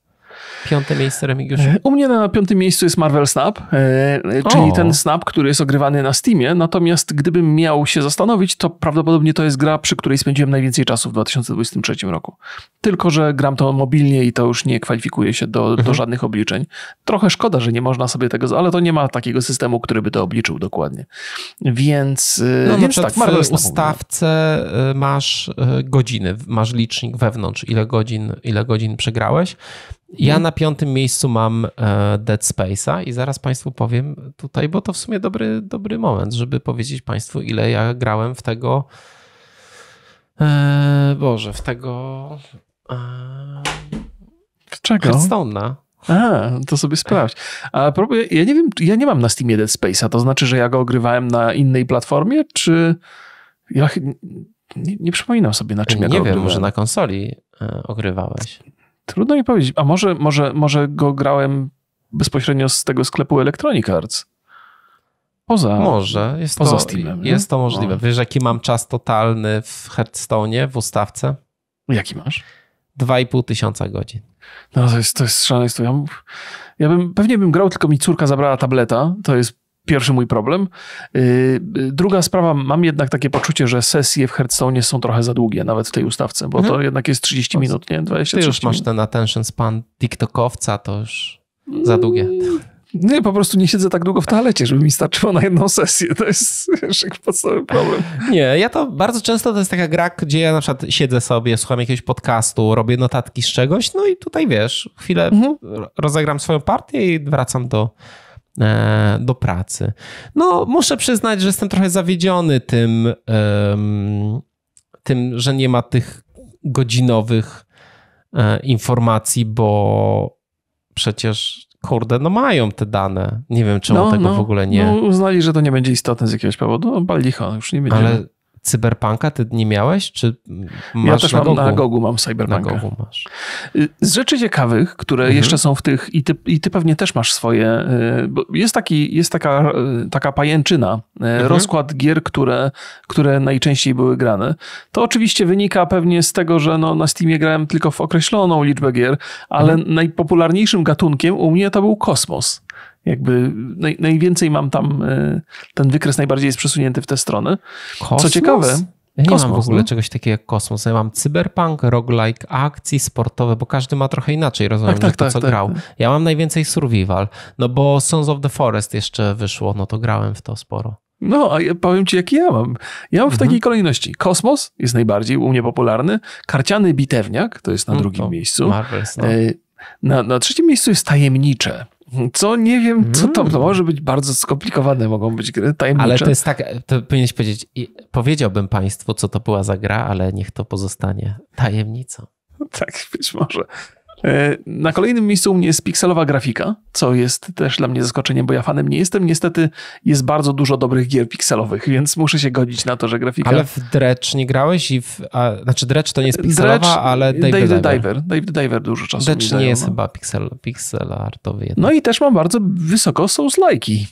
Piąte miejsce Remigiusz. E, u mnie na piątym miejscu jest Marvel Snap, e, czyli o. ten Snap, który jest ogrywany na Steamie. Natomiast gdybym miał się zastanowić, to prawdopodobnie to jest gra, przy której spędziłem najwięcej czasu w 2023 roku. Tylko, że gram to mobilnie i to już nie kwalifikuje się do, do mhm. żadnych obliczeń. Trochę szkoda, że nie można sobie tego, ale to nie ma takiego systemu, który by to obliczył dokładnie. Więc, e, no, więc tak, Marvel w ustawce masz godziny, masz licznik wewnątrz, ile godzin, ile godzin przegrałeś. Ja na piątym miejscu mam e, Dead Space'a i zaraz Państwu powiem tutaj, bo to w sumie dobry, dobry moment, żeby powiedzieć Państwu, ile ja grałem w tego. Eee, Boże, w tego. Eee, Czego? Stone'a. A, to sobie sprawdź. A próbuję, ja nie wiem, ja nie mam na Steamie Dead Space'a, to znaczy, że ja go ogrywałem na innej platformie, czy ja nie, nie przypominam sobie na czym nie ja go Nie wiem, ogrywałem. może na konsoli e, ogrywałeś. Trudno mi powiedzieć. A może, może, może go grałem bezpośrednio z tego sklepu Electronic Arts? Poza, może. Jest poza to, Steamem. Jest nie? to no. możliwe. No. Wiesz, jaki mam czas totalny w Hearthstone, w ustawce? Jaki masz? 2,5 tysiąca godzin. No to jest, to jest szaleństwo. Ja, ja bym, pewnie bym grał, tylko mi córka zabrała tableta. To jest pierwszy mój problem. Y, y, druga sprawa, mam jednak takie poczucie, że sesje w Hearthstone są trochę za długie, nawet w tej ustawce, bo mhm. to jednak jest 30 minut, nie? 20 Ty już masz ten attention span TikTokowca, to już za długie. Mm, nie, po prostu nie siedzę tak długo w talecie, żeby mi starczyło na jedną sesję. To jest podstawowy problem. Nie, ja to bardzo często to jest taka gra, gdzie ja na przykład siedzę sobie, słucham jakiegoś podcastu, robię notatki z czegoś, no i tutaj wiesz, chwilę mhm. rozegram swoją partię i wracam do, E, do pracy. No, muszę przyznać, że jestem trochę zawiedziony tym, tym że nie ma tych godzinowych e, informacji, bo przecież kurde, no mają te dane. Nie wiem, czemu no, tego no, w ogóle nie. No uznali, że to nie będzie istotne z jakiegoś powodu. No, bal już nie będzie. Ale Cyberpunka ty nie miałeś? Czy masz ja też na mam Gogu? na Gogu mam Cyberpunka. Na Gogu masz. Y, z rzeczy ciekawych, które mhm. jeszcze są w tych, i ty, i ty pewnie też masz swoje, y, bo jest, taki, jest taka, y, taka pajęczyna, mhm. rozkład gier, które, które najczęściej były grane. To oczywiście wynika pewnie z tego, że no, na Steamie grałem tylko w określoną liczbę gier, ale mhm. najpopularniejszym gatunkiem u mnie to był kosmos. Jakby naj, najwięcej mam tam, e, ten wykres najbardziej jest przesunięty w tę stronę. Kosmos? Co ciekawe, ja nie kosmos, mam w ogóle no? czegoś takiego jak kosmos. Ja mam cyberpunk, roguelike, akcji sportowe, bo każdy ma trochę inaczej, rozumiem, tak, tak, to, tak, co tak, grał. Tak. Ja mam najwięcej survival, no bo Sons of the Forest jeszcze wyszło, no to grałem w to sporo. No, a ja powiem ci, jaki ja mam. Ja mam w mhm. takiej kolejności. Kosmos jest najbardziej u mnie popularny. Karciany bitewniak, to jest na mm, drugim miejscu. Marvelous, no. E, na, na trzecim miejscu jest tajemnicze. Co nie wiem, co to, to hmm. może być bardzo skomplikowane, mogą być gry tajemnicze. Ale to jest tak, to powinieneś powiedzieć, powiedziałbym Państwu, co to była za gra, ale niech to pozostanie tajemnicą. Tak, być może. E, na kolejnym miejscu u mnie jest pikselowa grafika, co jest też dla mnie zaskoczeniem, bo ja fanem nie jestem. Niestety jest bardzo dużo dobrych gier pikselowych, więc muszę się godzić na to, że grafika... Ale w Dredge nie grałeś i w... A, znaczy Dredge to nie jest pikselowa, Dredge, ale Dave, Dave the Diver. Diver. Dave the Diver dużo czasu Dredge nie jest no. chyba pixel, pixel artowy. Jednak. No i też mam bardzo wysoko souls-like'i.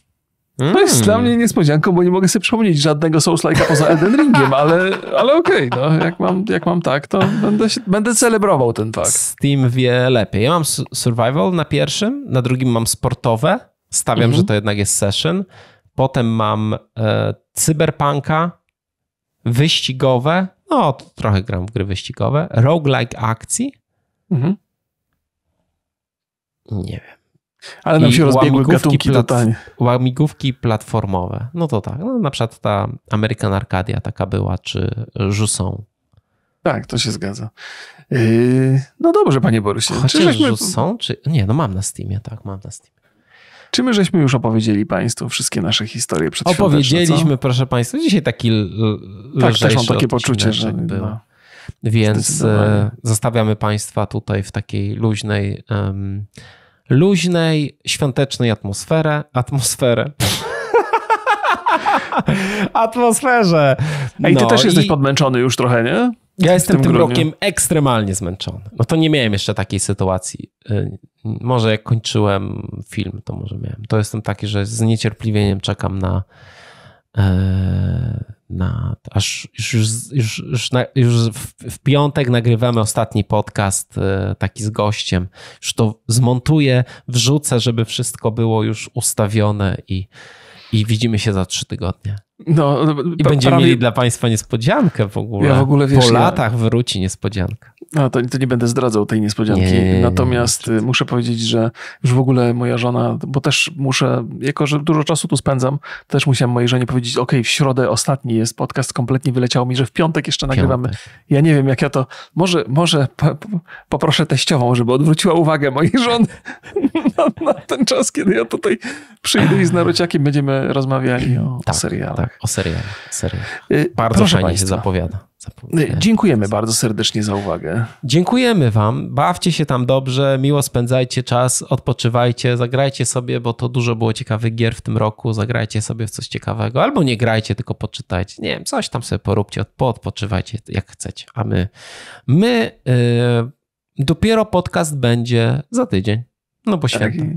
Mm. To hmm. jest dla mnie niespodzianką, bo nie mogę sobie przypomnieć żadnego Souls-like'a poza Elden Ringiem, ale, ale okej, okay, no, jak, mam, jak mam tak, to będę, się, będę celebrował ten fakt. Steam wie lepiej. Ja mam survival na pierwszym, na drugim mam sportowe, stawiam, mm -hmm. że mhm. to jednak jest session, potem mam e, cyberpunka, wyścigowe, no trochę gram w gry wyścigowe, roguelike akcji. Mm -hmm. Nie wiem. Ale nam się rozbiegły gatunki plat, totalnie. Łamigłówki platformowe. No to tak. No, na przykład ta American Arcadia taka była, czy Jusson. Tak, to się zgadza. Yy, no dobrze, panie Borysie. Chociaż żeśmy... Jusson, czy... Nie, no mam na Steamie, tak, mam na Steamie. Czy my żeśmy już opowiedzieli Państwu wszystkie nasze historie przedświąteczne? Tak, Opowiedzieliśmy, co? proszę Państwa. Dzisiaj taki Tak, też mam takie poczucie, że... Był. No. Więc e, zostawiamy Państwa tutaj w takiej luźnej um, luźnej, świątecznej atmosferę, atmosferę. atmosferze. Ej, ty no, też jesteś i... podmęczony już trochę, nie? Ja jestem tym, tym rokiem ekstremalnie zmęczony. No to nie miałem jeszcze takiej sytuacji. Y, może jak kończyłem film, to może miałem. To jestem taki, że z niecierpliwieniem czekam na, Eee, na, aż już, już, już, już, na, już w, w, piątek nagrywamy ostatni podcast e, taki z gościem. Już to zmontuję, wrzucę, żeby wszystko było już ustawione i, i widzimy się za trzy tygodnie. No, I będziemy prawie... mieli dla Państwa niespodziankę w ogóle. Ja w ogóle wiesz, Po latach ja... wróci niespodzianka. No to, to, nie będę zdradzał tej niespodzianki. Nie, Natomiast nie, nie, muszę powiedzieć, że już w ogóle moja żona, bo też muszę, jako że dużo czasu tu spędzam, też musiałem mojej żonie powiedzieć, ok, w środę ostatni jest podcast, kompletnie wyleciał mi, że w piątek jeszcze piątek. nagrywamy. Ja nie wiem, jak ja to, może, może poproszę teściową, żeby odwróciła uwagę mojej żony na, na, ten czas, kiedy ja tutaj przyjdę i z narociakiem będziemy rozmawiali o tak, Tak serialach. O serialach. serialach. Y, bardzo Proszę fajnie Państwa. się zapowiada. Y, zapowiada. Dziękujemy bardzo serdecznie za uwagę. Dziękujemy Wam. Bawcie się tam dobrze, miło spędzajcie czas, odpoczywajcie, zagrajcie sobie, bo to dużo było ciekawych gier w tym roku. Zagrajcie sobie w coś ciekawego, albo nie grajcie, tylko poczytajcie. Nie wiem, coś tam sobie poróbcie, poodpoczywajcie jak chcecie. A my, my yy, dopiero podcast będzie za tydzień. No bo święta. Tak.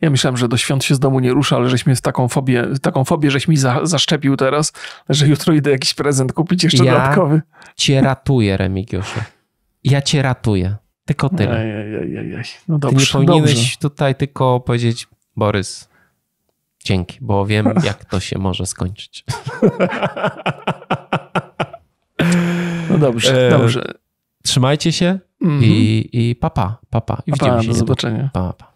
Ja myślałem, że do świąt się z domu nie rusza, ale żeś mi z taką fobię, taką fobię żeś mi za, zaszczepił teraz, że jutro idę jakiś prezent kupić jeszcze ja dodatkowy. cię ratuję, Remigiuszu. Ja cię ratuję. Tylko tyle. Ej, ej, ej, ej. No dobrze, Ty nie powinieneś dobrze. tutaj tylko powiedzieć, Borys, dzięki, bo wiem, jak to się może skończyć. No dobrze, e, dobrze. Trzymajcie się. I, mhm. i papa, papa. I pa, pa, do zobaczenia. Papa. Pa.